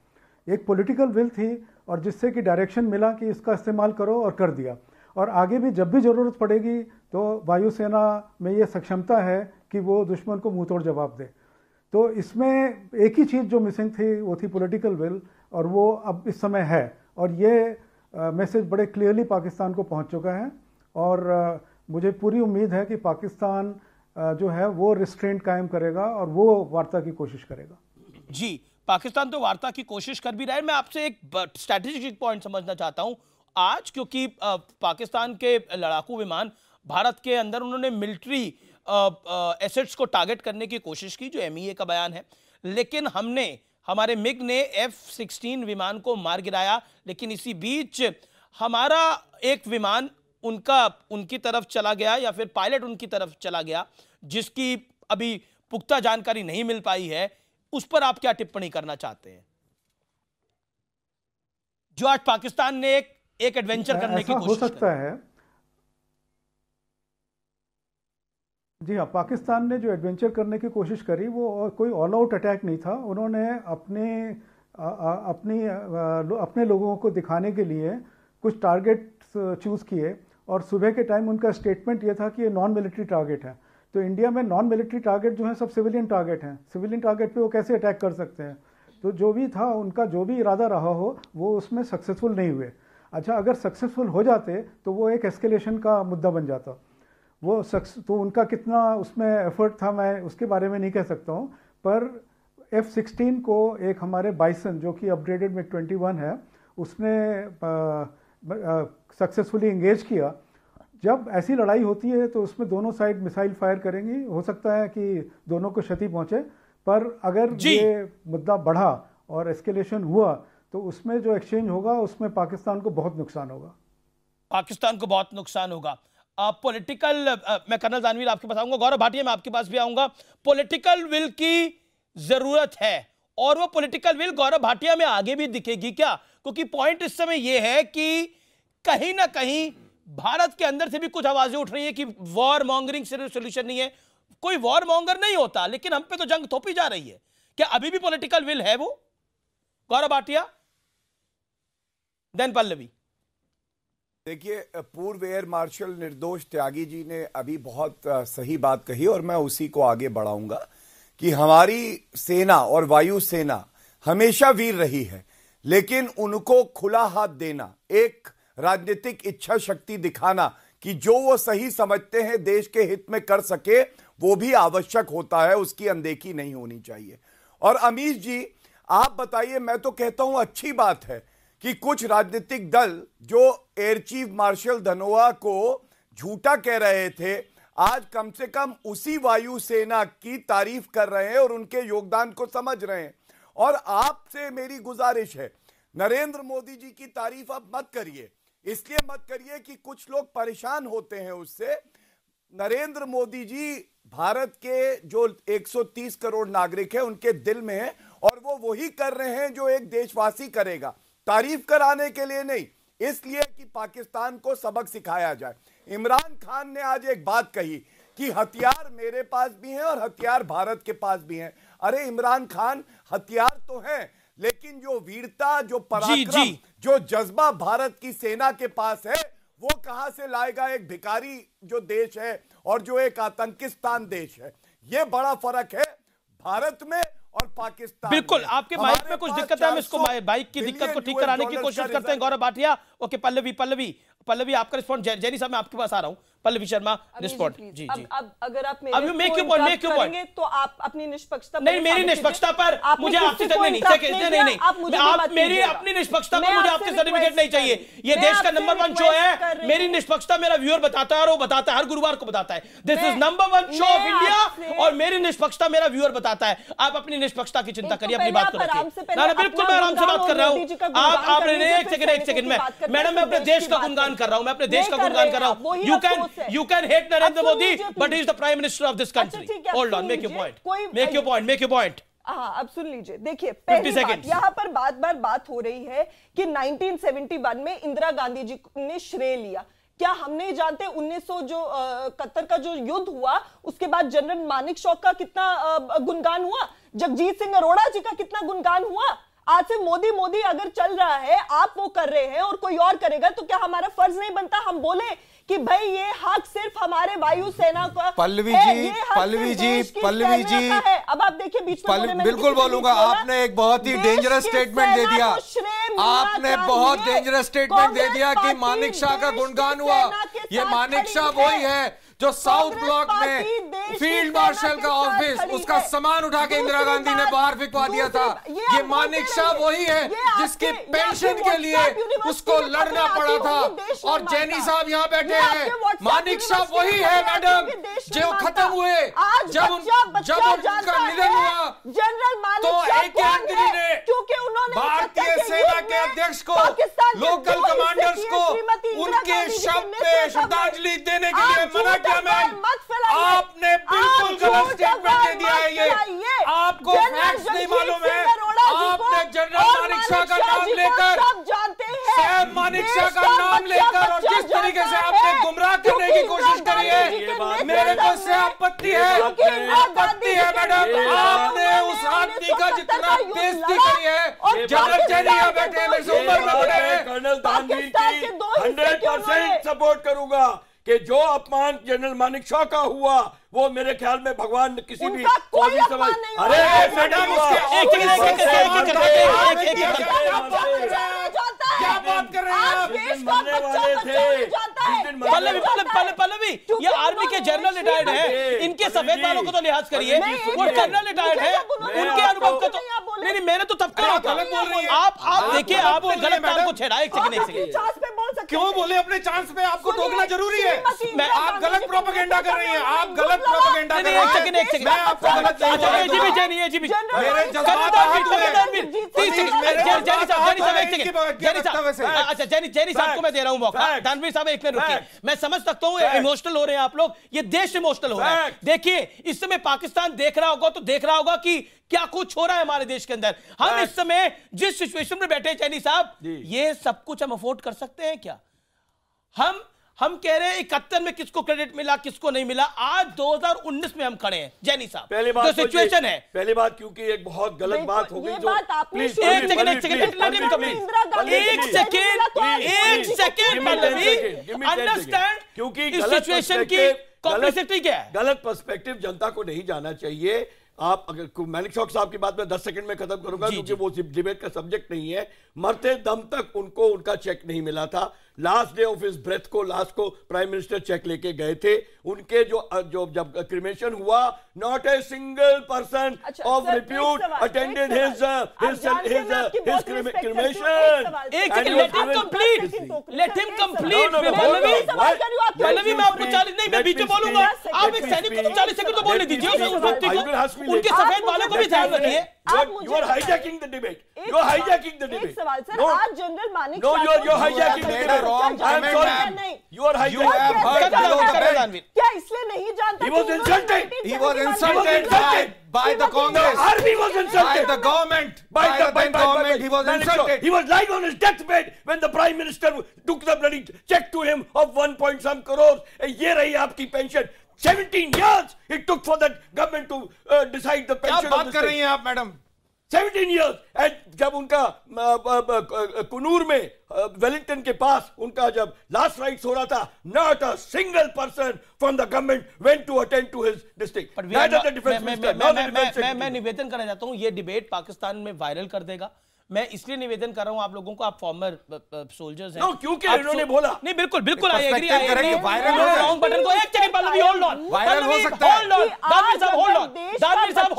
एक पॉलिटिकल विल थी और जिससे कि डायरेक्शन मिला कि इसका इस्तेमाल करो और कर दिया और आगे भी जब भी ज़रूरत पड़ेगी तो वायुसेना में ये सक्षमता है कि वो दुश्मन को मुँह तोड़ जवाब दे तो इसमें एक ही चीज़ जो मिसिंग थी वो थी पॉलिटिकल विल और वो अब इस समय है और ये मैसेज बड़े क्लियरली पाकिस्तान को पहुंच चुका है और मुझे पूरी उम्मीद है कि पाकिस्तान जो है वो रिस्ट्रेंट कायम करेगा और वो वार्ता की कोशिश करेगा जी पाकिस्तान तो वार्ता की कोशिश कर भी रहा है मैं आपसे एक स्ट्रैटेजिक पॉइंट समझना चाहता हूँ आज क्योंकि पाकिस्तान के लड़ाकू विमान भारत के अंदर उन्होंने मिलिट्री एसेट्स को टारगेट करने की कोशिश की जो एम e का बयान है लेकिन हमने हमारे मिग ने एफ सिक्सटीन विमान को मार गिराया लेकिन इसी बीच हमारा एक विमान उनका उनकी तरफ चला गया या फिर पायलट उनकी तरफ चला गया जिसकी अभी पुख्ता जानकारी नहीं मिल पाई है उस पर आप क्या टिप्पणी करना चाहते हैं जो आज पाकिस्तान ने एक एक एडवेंचर करने की कोशिश हो सकता है जी हाँ पाकिस्तान ने जो एडवेंचर करने की कोशिश करी वो कोई ऑल आउट अटैक नहीं था उन्होंने अपने अपनी अपने लोगों को दिखाने के लिए कुछ टारगेट्स चूज़ किए और सुबह के टाइम उनका स्टेटमेंट ये था कि ये नॉन मिलिट्री टारगेट है तो इंडिया में नॉन मिलिट्री टारगेट जो हैं सब सिविलियन टारगेट हैं सिविलियन टारगेट पे वो कैसे अटैक कर सकते हैं तो जो भी था उनका जो भी इरादा रहा हो वो उसमें सक्सेसफुल नहीं हुए अच्छा अगर सक्सेसफुल हो जाते तो वो एक एस्केलेशन का मुद्दा बन जाता वो सक्स तो उनका कितना उसमें एफर्ट था मैं उसके बारे में नहीं कह सकता हूँ पर एफ़ सिक्सटीन को एक हमारे बाइसन जो कि अपग्रेडेड में ट्वेंटी वन है उसने सक्सेसफुली इंगेज किया जब ऐसी लड़ाई होती है तो उसमें दोनों साइड मिसाइल फायर करेंगी हो सकता है कि दोनों को क्षति पहुंचे पर अगर ये मुद्दा बढ़ा और एस्केलेशन हुआ तो उसमें जो एक्सचेंज होगा उसमें पाकिस्तान को बहुत नुकसान होगा पाकिस्तान को बहुत नुकसान होगा पॉलिटिकल मैं कर्नल जानवीर आपके पास आऊंगा गौरव भाटिया मैं आपके पास भी आऊंगा पॉलिटिकल विल की जरूरत है और वो पॉलिटिकल विल गौरव भाटिया में आगे भी दिखेगी क्या क्योंकि पॉइंट इस समय यह है कि कहीं ना कहीं भारत के अंदर से भी कुछ आवाजें उठ रही है कि वॉर मॉन्गरिंग सिर्फ सोल्यूशन नहीं है कोई वॉर मॉन्गर नहीं होता लेकिन हम पे तो जंग थोपी जा रही है क्या अभी भी पॉलिटिकल विल है वो गौरव भाटिया देन पल्लवी देखिए पूर्व एयर मार्शल निर्दोष त्यागी जी ने अभी बहुत सही बात कही और मैं उसी को आगे बढ़ाऊंगा कि हमारी सेना और वायुसेना हमेशा वीर रही है लेकिन उनको खुला हाथ देना एक राजनीतिक इच्छा शक्ति दिखाना कि जो वो सही समझते हैं देश के हित में कर सके वो भी आवश्यक होता है उसकी अनदेखी नहीं होनी चाहिए और अमीश जी आप बताइए मैं तो कहता हूं अच्छी बात है कि कुछ राजनीतिक दल जो एयर चीफ मार्शल धनोआ को झूठा कह रहे थे आज कम से कम उसी वायुसेना की तारीफ कर रहे हैं और उनके योगदान को समझ रहे हैं और आपसे मेरी गुजारिश है नरेंद्र मोदी जी की तारीफ आप मत करिए इसलिए मत करिए कि कुछ लोग परेशान होते हैं उससे नरेंद्र मोदी जी भारत के जो 130 करोड़ नागरिक हैं उनके दिल में हैं और वो वही कर रहे हैं जो एक देशवासी करेगा तारीफ कराने के लिए नहीं इसलिए कि पाकिस्तान को सबक सिखाया जाए इमरान खान ने आज एक बात कही कि हथियार मेरे पास भी हैं और हथियार भारत के पास भी हैं अरे इमरान खान हथियार तो हैं लेकिन जो वीरता जो पराक्रम जी, जी। जो जज्बा भारत की सेना के पास है वो कहां से लाएगा एक भिकारी जो देश है और जो एक आतंकिस्तान देश है ये बड़ा फर्क है भारत में और पाकिस्तान बिल्कुल आपके माइक में कुछ दिक्कत है हम इसको बाइक की दिक्कत को ठीक कराने की कोशिश करते हैं गौरव भाटिया ओके पल्लवी पल्लवी पल्लवी आपका रिस्पॉन्स जैनी साहब मैं आपके पास आ रहा हूँ पल्लवी शर्मा रिस्पॉन्ड जी जी अब अगर आप अब you make you point make you point तो आप अपनी निष्पक्षता नहीं मेरी निष्पक्षता पर मुझे आपसे नहीं नहीं नहीं आप मेरी अपनी निष्पक्षता पर मुझे आपसे सर्टिफिकेट नहीं चाहिए ये देश का नंबर वन शो है मेरी निष्पक्षता मेरा व्यूअर बताता है और वो बताता है हर गुरुवार को बताता है this is number one show of India और मेरी निष्पक्षता मेरा व्यूअर बताता है आप अपनी निष्पक्षता की चिंता तो करिए अपनी बात करिए ना बिल्कुल मैं आराम से बात कर रहा हूँ आप आप एक सेकंड एक सेकंड में मैडम मैं अपने देश का गुणगान कर रहा हूँ मैं अपने देश का गुणगान कर रहा हूँ you can you can hate Narendra Modi, but he is the prime minister of this अच्छा, country. Hold on, make your point. Make your point. Make your point. हाँ, हाँ अब सुन लीजिए देखिए पहली बात यहाँ पर बात बार बात हो रही है कि 1971 में इंदिरा गांधी जी ने श्रेय लिया क्या हमने जानते 1900 जो कतर का जो युद्ध हुआ उसके बाद जनरल मानिक शौक का कितना गुणगान हुआ जगजीत सिंह अरोड़ा जी का कितना गुणगान हुआ आज से मोदी मोदी अगर चल रहा है आप वो कर रहे हैं और कोई और करेगा तो क्या हमारा फर्ज नहीं बनता हम बोले कि भाई ये हक सिर्फ हमारे वायुसेना का पल्लवी जी पल्लवी जी पल्लवी जी अब आप देखिए बीच में बिल्कुल बोलूंगा आपने एक बहुत ही डेंजरस स्टेटमेंट दे दिया आपने बहुत डेंजरस स्टेटमेंट दे दिया कि मानिक शाह का गुणगान हुआ ये मानिक शाह वही है जो साउथ ब्लॉक में फील्ड मार्शल का ऑफिस उसका सामान उठा के इंदिरा गांधी ने बाहर फिंकवा दिया था ये मानिक शाह वही है जिसकी पेंशन के लिए उसको लड़ना पड़ा था और जैनी साहब यहाँ बैठे हैं मानिक शाह वही है मैडम जो खत्म हुए जब जब उनका निधन हुआ जनरल तो एक ने भारतीय सेना के अध्यक्ष को लोकल कमांडर्स को उनके शब्द पे श्रद्धांजलि देने के लिए मना दिया मैम आपने बिल्कुल गलत स्टेटमेंट दे दिया है ये आपको फैक्ट्स नहीं मालूम है आपने जनरल मानिक शाह का नाम लेकर सैम मानिक शाह का नाम लेकर और जिस तरीके से आपने गुमराह करने की कोशिश करी है मेरे को से आपत्ति है आपत्ति है मैडम आपने उस आदमी का जितना बेइज्जती करी है जनरल चैनिया बैठे हैं मेरे से उम्र में बड़े हैं कर्नल दानवीर की हंड्रेड परसेंट सपोर्ट करूंगा कि जो अपमान जनरल मानिक शाह का हुआ वो मेरे ख्याल में भगवान किसी भी कोई समाज अरे मैडम एक एक एक एक एक क्या बात कर रहे हैं आप पहले पहले भी ये आर्मी के जनरल रिटायर्ड है इनके सफेद वालों को तो लिहाज करिए वो जनरल रिटायर्ड है उनके अनुभव को तो नहीं मैंने तो तब कहा था आप आप देखिए आप गलत काम को छेड़ा एक सेकंड एक क्यों बोले अपने चांस पे आपको टोकना जरूरी है आप गलत प्रोपोगेंडा कर रही हैं आप गलत इमोशनल अच्छा, अच्छा, हो रहे हैं आप लोग ये देश इमोशनल हो रहा है देखिए इस समय पाकिस्तान देख रहा होगा तो देख रहा होगा कि क्या कुछ हो रहा है हमारे देश के अंदर हम इस समय जिस सिचुएशन में बैठे चैनी साहब ये सब कुछ हम अफोर्ड कर सकते हैं क्या हम हम कह रहे हैं इकहत्तर में किसको क्रेडिट मिला किसको नहीं मिला आज 2019 में हम खड़े हैं जैनी साहब पहली बात सिचुएशन तो है पहली बात क्योंकि एक बहुत गलत बात हो गई जो एक एक एक एक अंडरस्टैंड क्योंकि सिचुएशन की कॉम्प्लेक्सिटी क्या है गलत पर्सपेक्टिव जनता को नहीं जाना चाहिए आप अगर मैनिक चौक साहब की बात मैं दस सेकंड में खत्म करूंगा क्योंकि वो डिबेट का सब्जेक्ट नहीं है मरते दम तक उनको उनका चेक नहीं मिला था last day of his breath को लास्ट को प्राइम मिनिस्टर चेक लेके गए थे उनके जो जो जब क्रिमेशन हुआ not a single person of repute attended his his his his cremation एक let him complete let him complete मैं आपको 40 नहीं मैं बीच में बोलूंगा आप एक सैनिक को 40 सेकंड तो बोलने दीजिए उस व्यक्ति को उनके सफेद वालों को भी ध्यान रखिए you are hijacking the debate you wrong. I am sorry. You are high. You have hurt below the bed. क्या इसलिए नहीं जानता? He was insulted. He was insulted by by the Congress. The army was insulted. By the government. By the by government. He was insulted. He was lying on his deathbed when the prime minister took the bloody check to him of one point some crores. ये रही आपकी pension. 17 years it took for that government to uh, decide the pension. क्या बात कर रही हैं आप madam? Seventeen years eight जब उनका कुनूर में वेलिंगटन के पास उनका जब लास्ट राइट हो रहा था not a single person from the government went to attend to his district मैं निवेदन करना चाहता हूँ ये डिबेट पाकिस्तान में वायरल कर देगा मैं इसलिए निवेदन कर रहा हूं आप लोगों को आप फॉर्मर सोल्जर्स हैं क्योंकि इन्होंने बोला नहीं बिल्कुल बिल्कुल I agree I agree viral हो रहा हूं बटन को एक second Pallavi hold on viral हो सकता है होल्ड ऑन दानिश साहब होल्ड ऑन दानिश साहब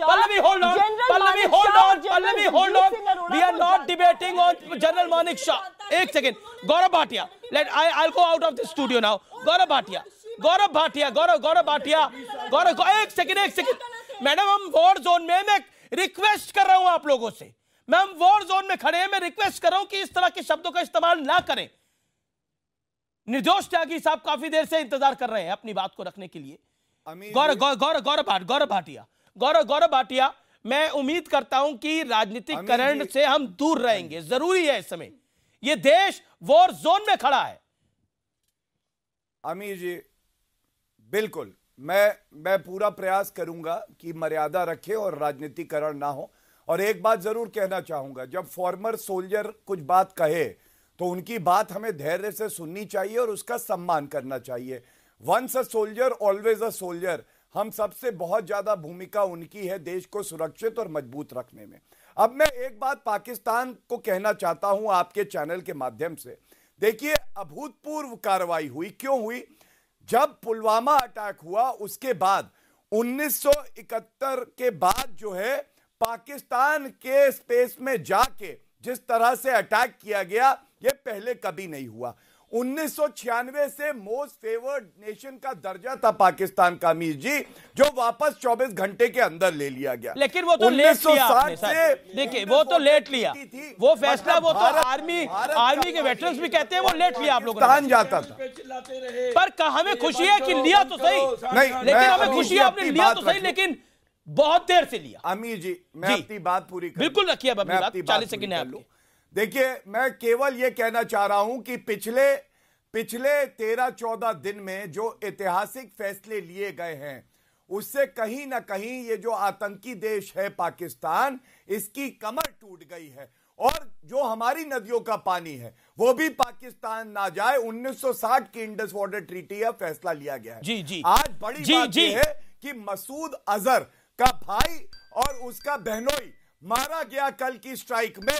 Pallavi, hold on. Pallavi, hold on. Pallavi, hold on. We are not debating on General Manik Shah. Ek second. Gaurav Bhatia. Let I I'll go out of the studio now. Gaurav Bhatia. Gaurav Bhatia. Gaurav Gaurav Bhatia. Gaurav एक second. एक second. Madam, I'm war zone. में मैं request कर रहा हूँ आप लोगों से मैम वॉर जोन में खड़े हैं मैं रिक्वेस्ट कर रहा हूं कि इस तरह के शब्दों का इस्तेमाल ना करें निर्दोष त्यागी साहब काफी देर से इंतजार कर रहे हैं अपनी बात को रखने के लिए गौरव गौरव गौरव भाटिया गौरव गौरव भाटिया मैं उम्मीद करता हूं कि राजनीतिकरण से हम दूर रहेंगे जरूरी है इस समय ये देश वॉर जोन में खड़ा है अमीर जी बिल्कुल मैं मैं पूरा प्रयास करूंगा कि मर्यादा रखे और राजनीतिकरण ना हो और एक बात जरूर कहना चाहूंगा जब फॉर्मर सोल्जर कुछ बात कहे तो उनकी बात हमें धैर्य से सुननी चाहिए और उसका सम्मान करना चाहिए once a soldier always a soldier हम सबसे बहुत ज्यादा भूमिका उनकी है देश को सुरक्षित और मजबूत रखने में अब मैं एक बात पाकिस्तान को कहना चाहता हूं आपके चैनल के माध्यम से देखिए अभूतपूर्व कार्रवाई हुई क्यों हुई जब पुलवामा अटैक हुआ उसके बाद 1971 के बाद जो है पाकिस्तान के स्पेस में जाके जिस तरह से अटैक किया गया यह पहले कभी नहीं हुआ 1996 से मोस्ट फेवर्ड नेशन का दर्जा था पाकिस्तान का अमीर जी जो वापस 24 घंटे के अंदर ले लिया गया लेकिन वो तो लेट लिया से देखिए वो तो लेट लिया वो फैसला मतलब वो तो आर्मी आर्मी के वेटरन्स भी कहते हैं वो लेट लिया आप लोग जाता था पर हमें खुशी है कि लिया तो सही नहीं लेकिन हमें खुशी है आपने लिया तो सही लेकिन बहुत देर से लिया अमीर जी मैं अपनी बात पूरी बिल्कुल रखिए अब अपनी बात चालीस सेकंड है आप लोग देखिए मैं केवल ये कहना चाह रहा हूं कि पिछले पिछले तेरह चौदह दिन में जो ऐतिहासिक फैसले लिए गए हैं उससे कहीं ना कहीं ये जो आतंकी देश है पाकिस्तान इसकी कमर टूट गई है और जो हमारी नदियों का पानी है वो भी पाकिस्तान ना जाए 1960 की इंडस वाटर ट्रीटी का फैसला लिया गया है जी जी आज बड़ी जी, बात जी. है कि मसूद अजहर का भाई और उसका बहनोई मारा गया कल की स्ट्राइक में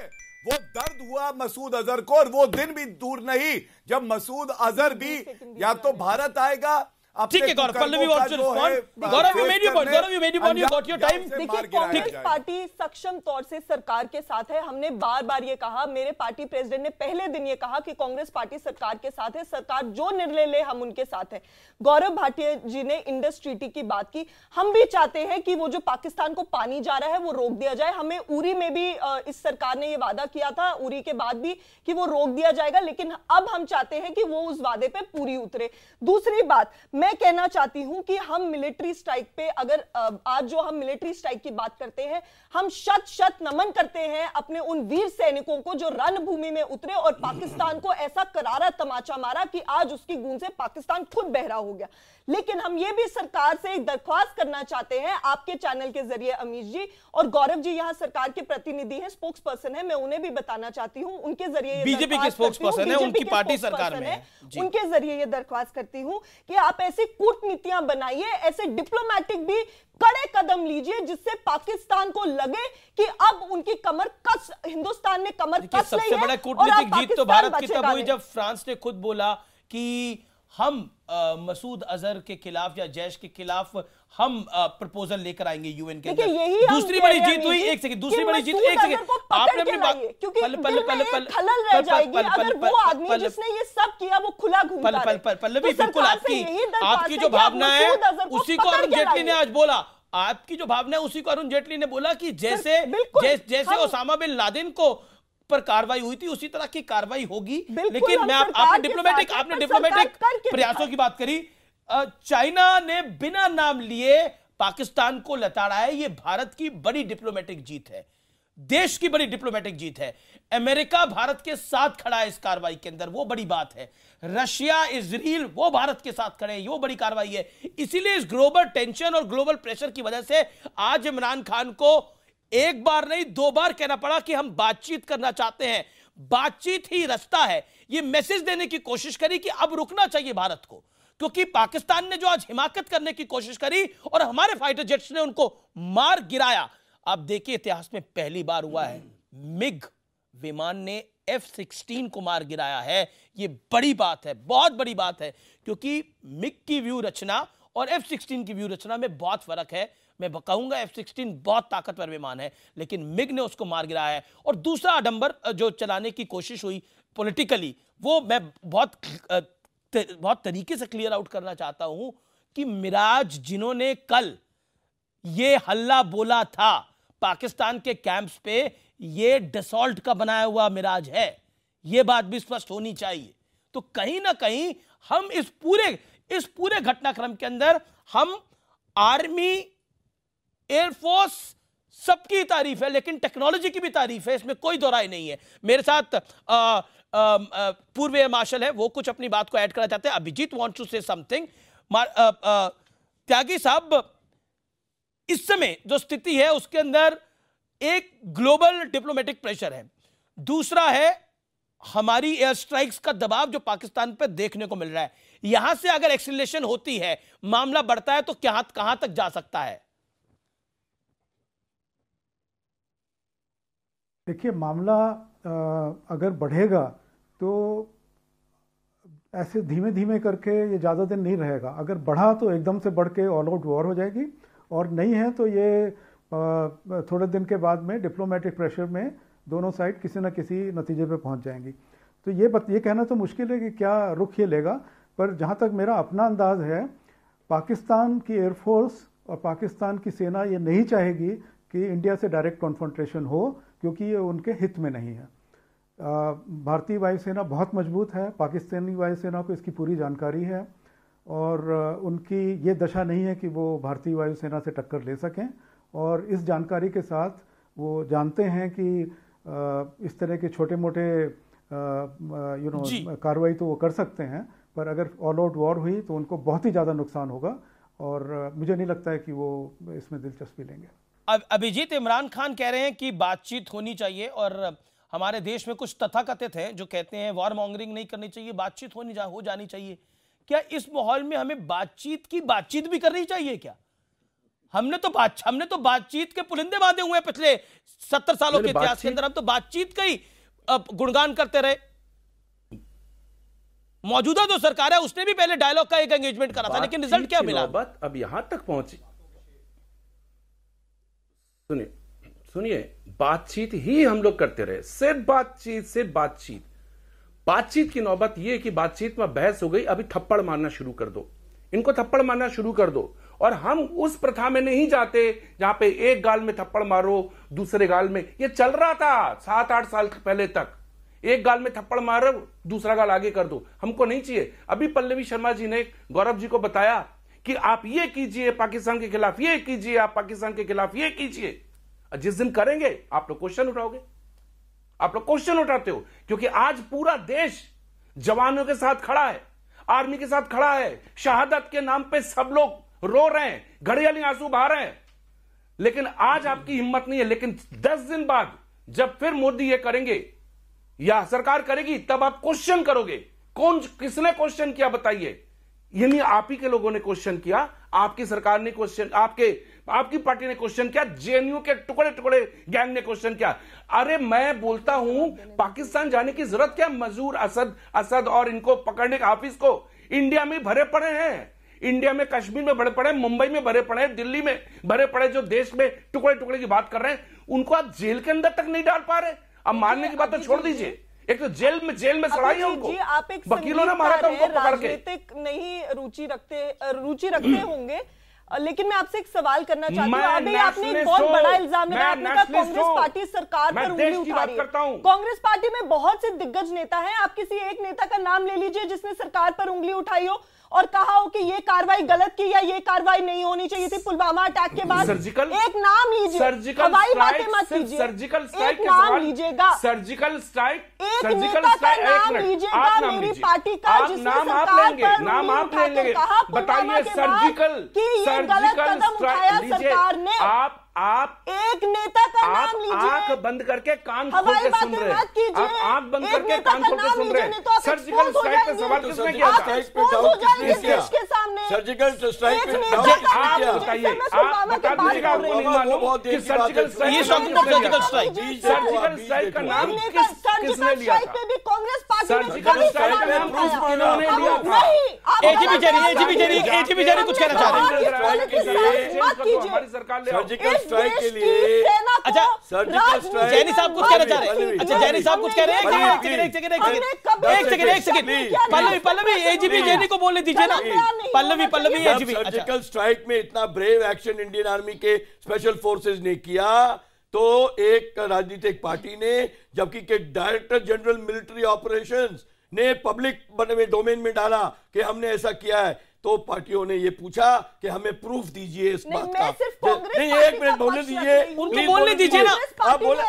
वो दर्द हुआ मसूद अजहर को और वो दिन भी दूर नहीं जब मसूद अजहर भी या तो भारत आएगा ठीक है Gaurav Pallavi wants to respond Gaurav you made your point Gaurav you made your point you got your time देखिए कांग्रेस पार्टी सक्षम तौर से सरकार के साथ है हमने बार-बार ये कहा मेरे पार्टी प्रेसिडेंट ने पहले दिन ये कहा कि कांग्रेस पार्टी सरकार के साथ है सरकार जो निर्णय ले हम उनके साथ है गौरव भाटिया जी ने इंडस ट्रीटी की बात की हम भी चाहते हैं कि वो जो पाकिस्तान को पानी जा रहा है वो रोक दिया जाए हमें उरी में भी इस सरकार ने ये वादा किया था उरी के बाद भी कि वो रोक दिया जाएगा लेकिन अब हम चाहते हैं कि वो उस वादे पे पूरी उतरे दूसरी बात मैं मैं कहना चाहती हूं कि हम मिलिट्री स्ट्राइक पे अगर आज जो हम मिलिट्री स्ट्राइक की बात करते हैं हम शत शत नमन करते हैं अपने उन वीर सैनिकों को जो रणभूमि में उतरे और पाकिस्तान को ऐसा करारा तमाचा मारा कि आज उसकी गूंज से पाकिस्तान खुद बहरा हो गया लेकिन हम ये भी सरकार से एक दरख्वास्त करना चाहते हैं आपके चैनल के जरिए अमीश जी और गौरव जी यहाँ सरकार के प्रतिनिधि है स्पोक्स पर्सन है मैं उन्हें भी बताना चाहती हूँ उनके जरिए बीजेपी के स्पोक्स पर्सन है उनकी पार्टी सरकार में उनके जरिए ये दरख्वास्त करती हूँ कि आप ऐसे ऐसी कूटनीतियां बनाइए ऐसे डिप्लोमेटिक भी कड़े कदम लीजिए जिससे पाकिस्तान को लगे कि अब उनकी कमर कस हिंदुस्तान ने कमर कस सबसे है बड़ा कूटनीतिक जीत तो भारत की तब हुई जब फ्रांस ने खुद बोला कि हम मसूद अजहर के खिलाफ या जैश के खिलाफ हम प्रपोजल लेकर आएंगे यूएन के दूसरी बड़ी जीत हुई एक सेकंड दूसरी बड़ी जीत एक सेकंड आपने अपनी बात क्योंकि पल पल पल पल खलल रह जाएगी अगर वो आदमी जिसने ये सब किया वो खुला घूमता पल पल पल तो बिल्कुल आपकी आपकी जो भावना है उसी को अरुण जेटली ने आज बोला आपकी जो भावना है उसी को अरुण जेटली ने बोला कि जैसे जैसे ओसामा बिन लादेन को पर कार्रवाई हुई थी उसी तरह की कार्रवाई होगी लेकिन मैं आपने डिप्लोमेटिक आपने डिप्लोमेटिक प्रयासों की बात करी चाइना ने बिना नाम लिए पाकिस्तान को लताड़ा है यह भारत की बड़ी डिप्लोमेटिक जीत है देश की बड़ी डिप्लोमेटिक जीत है अमेरिका भारत के साथ खड़ा है इस कार्रवाई के अंदर वो बड़ी बात है रशिया इसराइल वो भारत के साथ खड़े हैं वो बड़ी कार्रवाई है इसीलिए इस ग्लोबल टेंशन और ग्लोबल प्रेशर की वजह से आज इमरान खान को एक बार नहीं दो बार कहना पड़ा कि हम बातचीत करना चाहते हैं बातचीत ही रस्ता है यह मैसेज देने की कोशिश करी कि अब रुकना चाहिए भारत को क्योंकि पाकिस्तान ने जो आज हिमाकत करने की कोशिश करी और हमारे फाइटर जेट्स ने उनको मार गिराया आप देखिए इतिहास में पहली बार हुआ है मिग विमान ने एफ सिक्सटीन को मार गिराया है यह बड़ी बात है बहुत बड़ी बात है क्योंकि मिग की व्यू रचना और एफ सिक्सटीन की व्यू रचना में बहुत फर्क है मैं कहूंगा एफ सिक्सटीन बहुत ताकतवर विमान है लेकिन मिग ने उसको मार गिराया है और दूसरा अडंबर जो चलाने की कोशिश हुई पॉलिटिकली वो मैं बहुत बहुत तरीके से क्लियर आउट करना चाहता हूं कि मिराज जिन्होंने कल ये हल्ला बोला था पाकिस्तान के कैंप्स पे ये डिसॉल्ट का बनाया हुआ मिराज है ये बात भी स्पष्ट होनी चाहिए तो कहीं ना कहीं हम इस पूरे इस पूरे घटनाक्रम के अंदर हम आर्मी एयरफोर्स सबकी तारीफ है लेकिन टेक्नोलॉजी की भी तारीफ है इसमें कोई दोराय नहीं है मेरे साथ पूर्व मार्शल है वो कुछ अपनी बात को ऐड करना चाहते हैं Abhijeet want to say something Tyagi sahab इस समय जो स्थिति है उसके अंदर एक ग्लोबल डिप्लोमेटिक प्रेशर है दूसरा है हमारी एयर स्ट्राइक्स का दबाव जो पाकिस्तान पर देखने को मिल रहा है यहां से अगर एक्सिलेशन होती है मामला बढ़ता है तो क्या कहां तक जा सकता है देखिए मामला अगर बढ़ेगा तो ऐसे धीमे धीमे करके ये ज़्यादा दिन नहीं रहेगा अगर बढ़ा तो एकदम से बढ़ के ऑल आउट वॉर हो जाएगी और नहीं है तो ये थोड़े दिन के बाद में डिप्लोमेटिक प्रेशर में दोनों साइड किसी न किसी नतीजे पे पहुंच जाएंगी तो ये बत, ये कहना तो मुश्किल है कि क्या रुख ये लेगा पर जहाँ तक मेरा अपना अंदाज है पाकिस्तान की एयरफोर्स और पाकिस्तान की सेना ये नहीं चाहेगी कि इंडिया से डायरेक्ट कॉन्फ्रेंट्रेशन हो क्योंकि ये उनके हित में नहीं है भारतीय वायुसेना बहुत मजबूत है पाकिस्तानी वायुसेना को इसकी पूरी जानकारी है और उनकी ये दशा नहीं है कि वो भारतीय वायुसेना से टक्कर ले सकें और इस जानकारी के साथ वो जानते हैं कि इस तरह के छोटे मोटे यू नो कार्रवाई तो वो कर सकते हैं पर अगर ऑल आउट वॉर हुई तो उनको बहुत ही ज़्यादा नुकसान होगा और मुझे नहीं लगता है कि वो इसमें दिलचस्पी लेंगे अभिजीत इमरान खान कह रहे हैं कि बातचीत होनी चाहिए और हमारे देश में कुछ तथाकथित हैं जो कहते हैं वॉर मॉन्गरिंग नहीं करनी चाहिए बातचीत होनी जा, हो जानी चाहिए क्या इस माहौल में हमें बातचीत की बातचीत भी करनी चाहिए क्या हमने तो बात हमने तो बातचीत के पुलिंदे बांधे हुए हैं पिछले सत्तर सालों के इतिहास के अंदर हम तो बातचीत का ही गुणगान करते रहे मौजूदा जो सरकार है उसने भी पहले डायलॉग का एक एंगेजमेंट करा था लेकिन रिजल्ट क्या मिला अब यहां तक पहुंची सुनिए सुनिए बातचीत ही हम लोग करते रहे सिर्फ बातचीत सिर्फ बातचीत बातचीत की नौबत यह कि बातचीत में बहस हो गई अभी थप्पड़ मारना शुरू कर दो इनको थप्पड़ मारना शुरू कर दो और हम उस प्रथा में नहीं जाते जहां पे एक गाल में थप्पड़ मारो दूसरे गाल में ये चल रहा था सात आठ साल पहले तक एक गाल में थप्पड़ मारो दूसरा गाल आगे कर दो हमको नहीं चाहिए अभी पल्लवी शर्मा जी ने गौरव जी को बताया कि आप ये कीजिए पाकिस्तान के खिलाफ ये कीजिए आप पाकिस्तान के खिलाफ ये कीजिए जिस दिन करेंगे आप लोग क्वेश्चन उठाओगे आप लोग क्वेश्चन उठाते हो क्योंकि आज पूरा देश जवानों के साथ खड़ा है आर्मी के साथ खड़ा है शहादत के नाम पे सब लोग रो रहे हैं घड़ियाली आंसू बहा रहे हैं लेकिन आज आपकी हिम्मत नहीं है लेकिन दस दिन बाद जब फिर मोदी ये करेंगे या सरकार करेगी तब आप क्वेश्चन करोगे कौन किसने क्वेश्चन किया बताइए यानी आप ही के लोगों ने क्वेश्चन किया आपकी सरकार ने क्वेश्चन आपके आपकी पार्टी ने क्वेश्चन किया जेएनयू के टुकड़े टुकड़े गैंग ने क्वेश्चन किया अरे मैं बोलता हूं पाकिस्तान जाने की जरूरत क्या मजूर असद असद और इनको पकड़ने का ऑफिस को इंडिया में भरे पड़े हैं इंडिया में कश्मीर में भरे पड़े मुंबई में भरे पड़े दिल्ली में भरे पड़े जो देश में टुकड़े टुकड़े की बात कर रहे हैं उनको आप जेल के अंदर तक नहीं डाल पा रहे अब मारने की बात तो छोड़ दीजिए एक तो जेल में जेल में सड़ाई है उनको आप एक वकीलों ने मारा था उनको पकड़ के नहीं रुचि रखते रुचि रखते [CLEARS THROAT] होंगे लेकिन मैं आपसे एक सवाल करना चाहती हूँ अभी आपने एक बहुत बड़ा इल्जाम लगाया आपने कहा कांग्रेस पार्टी सरकार पर उंगली उठा रही है कांग्रेस पार्टी में बहुत से दिग्गज नेता हैं आप किसी एक नेता का नाम ले लीजिए जिसने सरकार पर उंगली उठाई हो और कहा हो कि ये कार्रवाई गलत की या ये कार्रवाई नहीं होनी चाहिए थी पुलवामा अटैक के बाद सर्जिकल एक नाम लीजिए सर्जिकल बातें मत कीजिए सर्जिकल एक नाम लीजिएगा सर्जिकल स्ट्राइक एक नेता का नाम लीजिएगा मेरी पार्टी का जिसने आप लेंगे नाम आप लेंगे बताइए सर्जिकल की ये गलत कदम उठाया सरकार ने आप आप एक नेता का आप नाम लीजिए आंख बंद करके कान खोल के सुन रहे आप आंख बंद करके कान खोल के सुन रहे तो सर्जिकल स्ट्राइक पे सवाल किसने किया सर्जिकल स्ट्राइक पे आप बताइए आप बता दीजिएगा आपको नहीं मालूम कि surgical strike surgical strike surgical strike का नाम किसने लिया था सर्जिकल स्ट्राइक का नाम किसने लिया था कुछ कहना चाह रहे हैं अच्छा, जैनी साहब कुछ कहना चाह रहे हैं अच्छा जैनी साहब कुछ कह रहे हैं एक सेकंड एक सेकंड एक सेकंड पल्लवी पल्लवी जैनी को बोलने दीजिए ना पल्लवी पल्लवी सर्जिकल अच्छा। स्ट्राइक में इतना ब्रेव एक्शन इंडियन आर्मी के स्पेशल फोर्सेज ने किया तो एक राजनीतिक पार्टी ने जबकि के डायरेक्टर जनरल मिलिट्री ऑपरेशंस ने पब्लिक डोमेन में डाला कि हमने ऐसा किया है तो पार्टियों ने ये पूछा कि हमें प्रूफ दीजिए इस बात का नहीं एक मिनट बोलने दीजिए उनको बोलने दीजिए ना आप बोले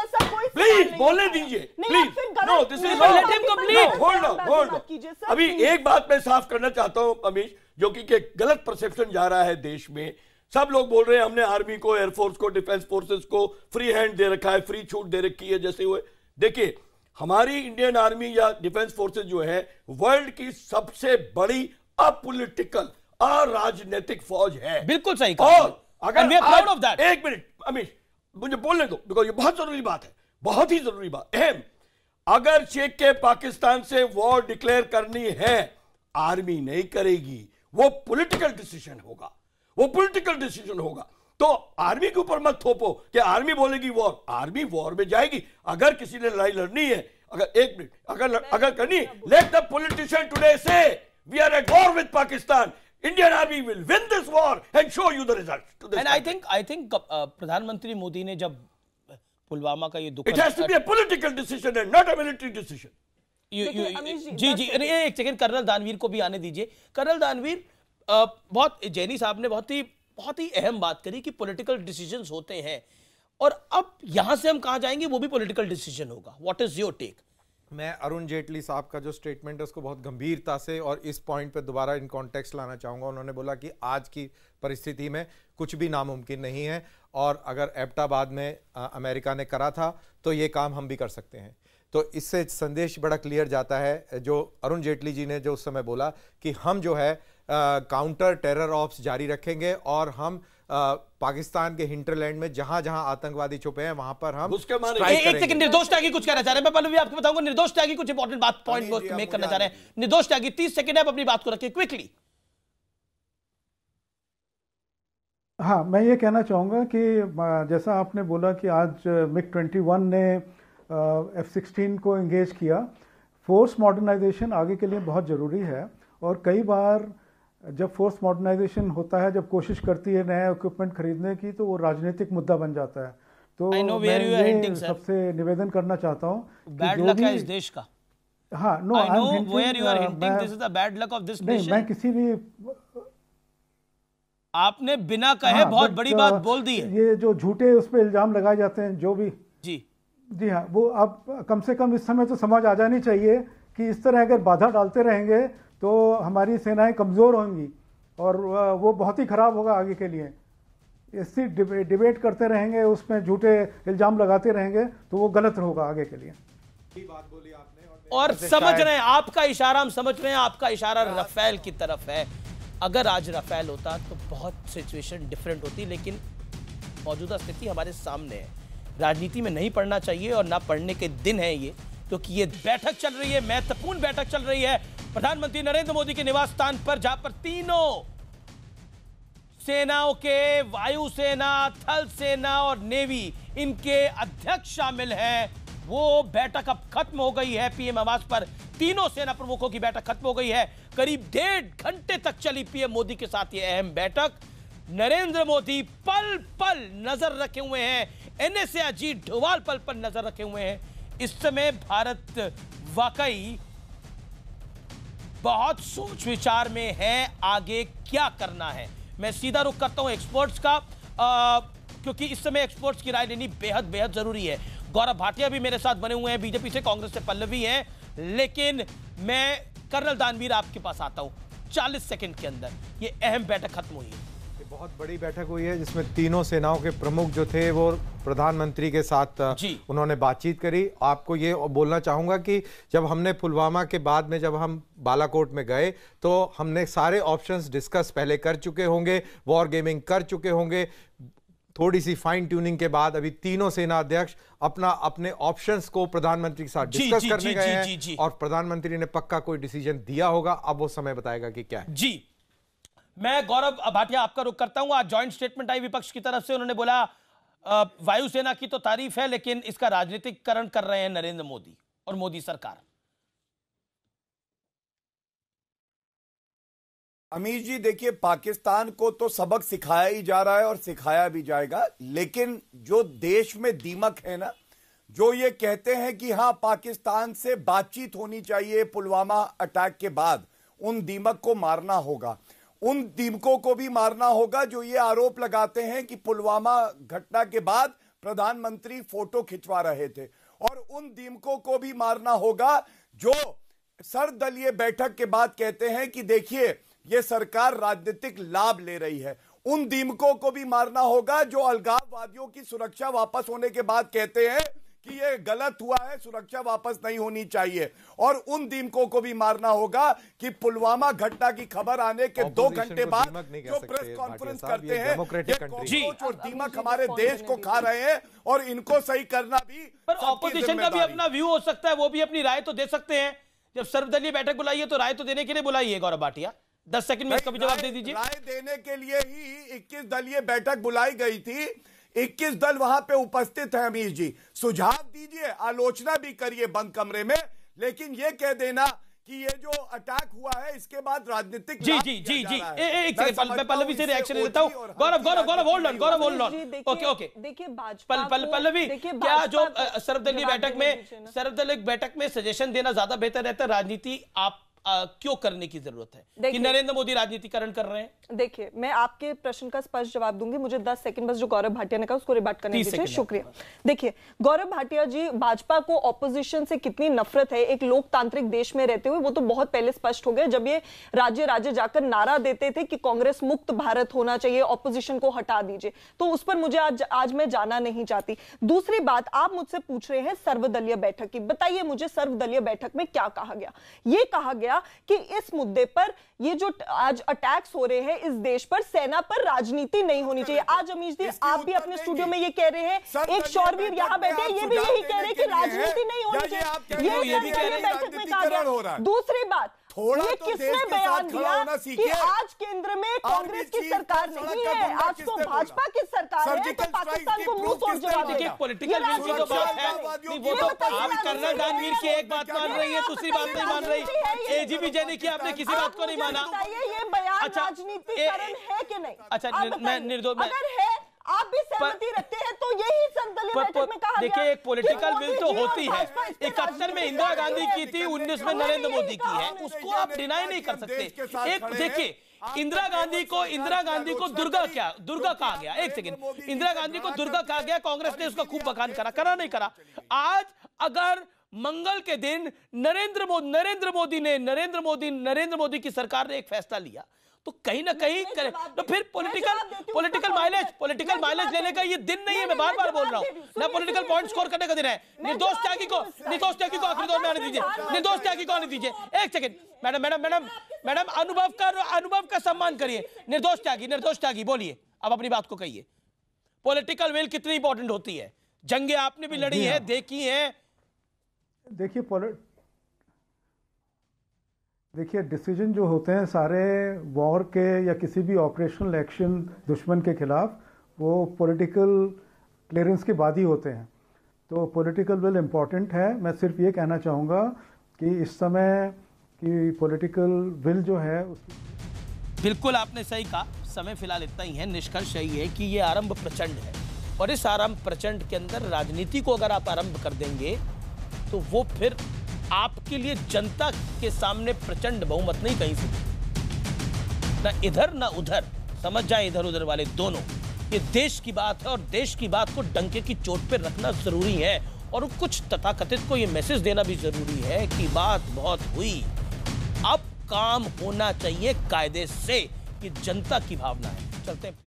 प्लीज बोलने दीजिए please no this is let him complete hold hold अभी एक बात मैं साफ करना चाहता हूं अमीश जो कि गलत परसेप्शन जा रहा है देश में सब लोग बोल रहे हैं हमने आर्मी को एयरफोर्स को डिफेंस फोर्सेस को फ्री हैंड दे रखा है फ्री छूट दे रखी है जैसे हुए देखिए हमारी इंडियन आर्मी या डिफेंस फोर्सेस जो है वर्ल्ड की सबसे बड़ी अपोलिटिकल अराजनैतिक फौज है बिल्कुल सही और अगर एक मिनट अमीश मुझे बोलने दो बिकॉज ये बहुत जरूरी बात है बहुत ही जरूरी बात अहम अगर चेक के पाकिस्तान से वॉर डिक्लेयर करनी है आर्मी नहीं करेगी वो पॉलिटिकल डिसीजन होगा वो पॉलिटिकल डिसीजन होगा तो आर्मी के ऊपर मत थोपो कि आर्मी बोलेगी वॉर आर्मी वॉर में जाएगी अगर किसी ने लड़ाई लड़नी है अगर एक मिनट अगर अगर करनी let the politician today say we are at war with Pakistan. Indian army will win this war and show you the result. To this and country. I think I think uh, प्रधानमंत्री मोदी ने जब पुलवामा का ये दुख It has to be a political decision and not a military decision. You, you, you, जी जी एक second colonel दानवीर को भी आने दीजिए कर्नल दानवीर बहुत जैनी साहब ने बहुत ही बहुत ही अहम बात करी कि पॉलिटिकल डिसीजन होते हैं और अब यहां से हम कहा जाएंगे वो भी पॉलिटिकल डिसीजन होगा व्हाट इज योर टेक मैं अरुण जेटली साहब का जो स्टेटमेंट है उसको बहुत गंभीरता से और इस पॉइंट पर दोबारा इन कॉन्टेक्स्ट लाना चाहूँगा उन्होंने बोला कि आज की परिस्थिति में कुछ भी नामुमकिन नहीं है और अगर एबटाबाद में आ, अमेरिका ने करा था तो ये काम हम भी कर सकते हैं तो इससे संदेश बड़ा क्लियर जाता है जो अरुण जेटली जी ने जो उस समय बोला कि हम जो है काउंटर टेरर ऑप्स जारी रखेंगे और हम आ, पाकिस्तान के हिंटरलैंड में जहां जहां आतंकवादी छुपे हैं वहां पर हम उसके एक सेकंड निर्दोष त्यागी कुछ कहना चाह रहे हैं मैं पहले भी आपको बताऊंगा निर्दोष त्यागी कुछ इंपॉर्टेंट बात पॉइंट मेक करना चाह रहे हैं निर्दोष त्यागी तीस सेकंड आप अपनी बात को रखिए क्विकली हाँ मैं ये कहना चाहूँगा कि जैसा आपने बोला कि आज मिक 21 ने एफ सिक्सटीन को इंगेज किया फोर्स मॉडर्नाइजेशन आगे के लिए बहुत ज़रूरी है और कई बार आ, जब फोर्स मॉडर्नाइजेशन होता है जब कोशिश करती है नया इक्विपमेंट खरीदने की तो वो राजनीतिक मुद्दा बन जाता है तो मैं सबसे निवेदन करना चाहता हूँ हाँ uh, मैं किसी भी आपने बिना कहे हाँ, बहुत बड़ी बात uh, बोल दी है ये जो झूठे उस पर इल्जाम लगाए जाते हैं जो भी जी जी हाँ वो अब कम से कम इस समय तो समझ आ जानी चाहिए कि इस तरह अगर बाधा डालते रहेंगे तो हमारी सेनाएं कमज़ोर होंगी और वो बहुत ही ख़राब होगा आगे के लिए इसी डिबेट करते रहेंगे उसमें झूठे इल्ज़ाम लगाते रहेंगे तो वो गलत होगा आगे के लिए बोली आपने और समझ रहे हैं आपका इशारा हम समझ रहे हैं आपका इशारा रफेल की तरफ है अगर आज रफेल होता तो बहुत सिचुएशन डिफरेंट होती लेकिन मौजूदा स्थिति हमारे सामने है राजनीति में नहीं पढ़ना चाहिए और ना पढ़ने के दिन है ये क्योंकि ये बैठक चल रही है महत्वपूर्ण बैठक चल रही है प्रधानमंत्री नरेंद्र मोदी के निवास स्थान पर जहां पर तीनों सेनाओं के वायुसेना थल सेना और नेवी इनके अध्यक्ष शामिल हैं वो बैठक अब खत्म हो गई है पीएम आवास पर तीनों सेना प्रमुखों की बैठक खत्म हो गई है करीब डेढ़ घंटे तक चली पीएम मोदी के साथ ये अहम बैठक नरेंद्र मोदी पल पल नजर रखे हुए हैं एनएसए अजीत डोवाल पल पर नजर रखे हुए हैं इस समय भारत वाकई बहुत सोच विचार में है आगे क्या करना है मैं सीधा रुख करता हूं एक्सपोर्ट्स का आ, क्योंकि इस समय एक्सपोर्ट्स की राय लेनी बेहद बेहद जरूरी है गौरव भाटिया भी मेरे साथ बने हुए हैं बीजेपी से कांग्रेस से पल्लवी हैं लेकिन मैं कर्नल दानवीर आपके पास आता हूं 40 सेकंड के अंदर ये अहम बैठक खत्म हुई है बहुत बड़ी बैठक हुई है जिसमें तीनों सेनाओं के प्रमुख जो थे वो प्रधानमंत्री के साथ उन्होंने बातचीत करी आपको ये बोलना चाहूंगा कि जब हमने पुलवामा के बाद में जब हम बालाकोट में गए तो हमने सारे ऑप्शंस डिस्कस पहले कर चुके होंगे वॉर गेमिंग कर चुके होंगे थोड़ी सी फाइन ट्यूनिंग के बाद अभी तीनों सेना अध्यक्ष अपना अपने ऑप्शंस को प्रधानमंत्री के साथ डिस्कस करने गए हैं और प्रधानमंत्री ने पक्का कोई डिसीजन दिया होगा अब वो समय बताएगा कि क्या है जी मैं गौरव भाटिया आपका रुख करता हूं आज ज्वाइंट स्टेटमेंट आई विपक्ष की तरफ से उन्होंने बोला वायुसेना की तो तारीफ है लेकिन इसका राजनीतिकरण कर रहे हैं नरेंद्र मोदी और मोदी सरकार अमीर जी देखिए पाकिस्तान को तो सबक सिखाया ही जा रहा है और सिखाया भी जाएगा लेकिन जो देश में दीमक है ना जो ये कहते हैं कि हाँ पाकिस्तान से बातचीत होनी चाहिए पुलवामा अटैक के बाद उन दीमक को मारना होगा उन दीमकों को भी मारना होगा जो ये आरोप लगाते हैं कि पुलवामा घटना के बाद प्रधानमंत्री फोटो खिंचवा रहे थे और उन दीमकों को भी मारना होगा जो सर्वदलीय बैठक के बाद कहते हैं कि देखिए ये सरकार राजनीतिक लाभ ले रही है उन दीमकों को भी मारना होगा जो अलगाववादियों की सुरक्षा वापस होने के बाद कहते हैं कि ये गलत हुआ है सुरक्षा वापस नहीं होनी चाहिए और उन दीमकों को भी मारना होगा कि पुलवामा घटना की खबर आने के दो घंटे बाद जो प्रेस कॉन्फ्रेंस करते हैं और दीमक हमारे देश को खा रहे हैं और इनको सही करना भी ऑपोजिशन का भी अपना व्यू हो सकता है वो भी अपनी राय तो दे सकते हैं जब सर्वदलीय बैठक बुलाई है तो राय तो देने के लिए बुलाई है गौरव भाटिया दस सेकंड में इसका भी जवाब दे दीजिए राय देने के लिए ही इक्कीस दलीय बैठक बुलाई गई थी 21 दल वहां पे उपस्थित हैं अमीश जी सुझाव दीजिए आलोचना भी करिए बंद कमरे में लेकिन ये कह देना कि ये जो अटैक हुआ है इसके बाद राजनीतिक जी जी जी जी एक सेकंड मैं पल्लवी से रिएक्शन लेता हूं Gaurav Gaurav Gaurav hold on Gaurav hold on okay okay देखिए भाजपा पल्लवी क्या जो सर्वदलीय बैठक में सर्वदलीय बैठक में सजेशन देना ज्यादा बेहतर रहता है राजनीति आप आ, क्यों करने की जरूरत है कि नरेंद्र मोदी राजनीतिकरण कर रहे हैं देखिए मैं आपके प्रश्न का स्पष्ट जवाब दूंगी मुझे 10 सेकंड बस जो गौरव भाटिया ने कहा उसको रिबाट करने दीजिए शुक्रिया देखिए गौरव भाटिया जी भाजपा को ऑपोजिशन से कितनी नफरत है एक लोकतांत्रिक देश में रहते हुए वो तो बहुत पहले स्पष्ट हो गया जब ये राज्य राज्य जाकर नारा देते थे कि कांग्रेस मुक्त भारत होना चाहिए ऑपोजिशन को हटा दीजिए तो उस पर मुझे आज आज मैं जाना नहीं चाहती दूसरी बात आप मुझसे पूछ रहे हैं सर्वदलीय बैठक की बताइए मुझे सर्वदलीय बैठक में क्या कहा गया ये कहा गया गया कि इस मुद्दे पर ये जो आज अटैक्स हो रहे हैं इस देश पर सेना पर राजनीति नहीं होनी चाहिए आज अमीश जी आप भी अपने स्टूडियो में ये कह रहे हैं एक शौर भी यहाँ बैठे ये भी यही कह रहे हैं कि राजनीति नहीं होनी चाहिए ये बैठक में कहा दूसरी बात थोड़ा तो देश के साथ खड़ा होना सीखिए आज केंद्र में कांग्रेस की सरकार नहीं है आज तो भाजपा की सरकार है तो पाकिस्तान को मुंह तोड़ जवाब देखिए पॉलिटिकल विल की बात है वो तो आप कर्नल दानवीर की एक बात मान रही है दूसरी बात नहीं मान रही एजीपी जैनी की आपने किसी बात को नहीं माना ये बयान अच्छा, राजनीतिकरण है कि नहीं अच्छा मैं निर्दोष अगर है आप भी सहमति रखते हैं तो यही सर्वदलीय बैठक में कहा देखिए एक पॉलिटिकल विल तो होती है इकहत्तर में इंदिरा गांधी की थी उन्नीस में नरेंद्र मोदी की है उसको आप डिनाई नहीं कर सकते एक देखिए इंदिरा गांधी को इंदिरा गांधी को दुर्गा क्या दुर्गा कहा गया एक सेकंड इंदिरा गांधी को दुर्गा कहा गया कांग्रेस ने उसका खूब बखान करा करा नहीं करा आज अगर मंगल के दिन नरेंद्र मोदी नरेंद्र मोदी ने नरेंद्र मोदी नरेंद्र मोदी की सरकार ने एक फैसला लिया तो कहीं ना कहीं करें तो फिर political political mileage political mileage लेने का ये दिन नहीं है मैं बार बार बोल रहा हूँ ना पॉलिटिकल पॉइंट स्कोर करने का दिन है निर्दोष त्यागी को निर्दोष त्यागी को आखिरी दौर में आने दीजिए निर्दोष त्यागी को आने दीजिए एक second madam madam madam madam अनुभव का अनुभव का सम्मान करिए निर्दोष त्यागी निर्दोष त्यागी बोलिए अब अपनी बात को कहिए पॉलिटिकल विल कितनी इंपॉर्टेंट होती है जंगे आपने भी लड़ी है हाँ। देखी है देखिए देखिए डिसीजन जो होते हैं सारे वॉर के या किसी भी ऑपरेशनल एक्शन दुश्मन के खिलाफ वो पॉलिटिकल क्लियरेंस के बाद ही होते हैं तो पॉलिटिकल विल इम्पॉर्टेंट है मैं सिर्फ ये कहना चाहूँगा कि इस समय की पॉलिटिकल विल जो है उस बिल्कुल आपने सही कहा समय फिलहाल इतना ही है निष्कर्ष यही है कि ये आरंभ प्रचंड है और इस आरंभ प्रचंड के अंदर राजनीति को अगर आप आरंभ कर देंगे तो वो फिर आपके लिए जनता के सामने प्रचंड बहुमत नहीं कहीं से ना इधर ना उधर समझ जाए इधर उधर वाले दोनों ये देश की बात है और देश की बात को डंके की चोट पर रखना जरूरी है और कुछ तथाकथित को ये मैसेज देना भी जरूरी है कि बात बहुत हुई अब काम होना चाहिए कायदे से ये जनता की भावना है चलते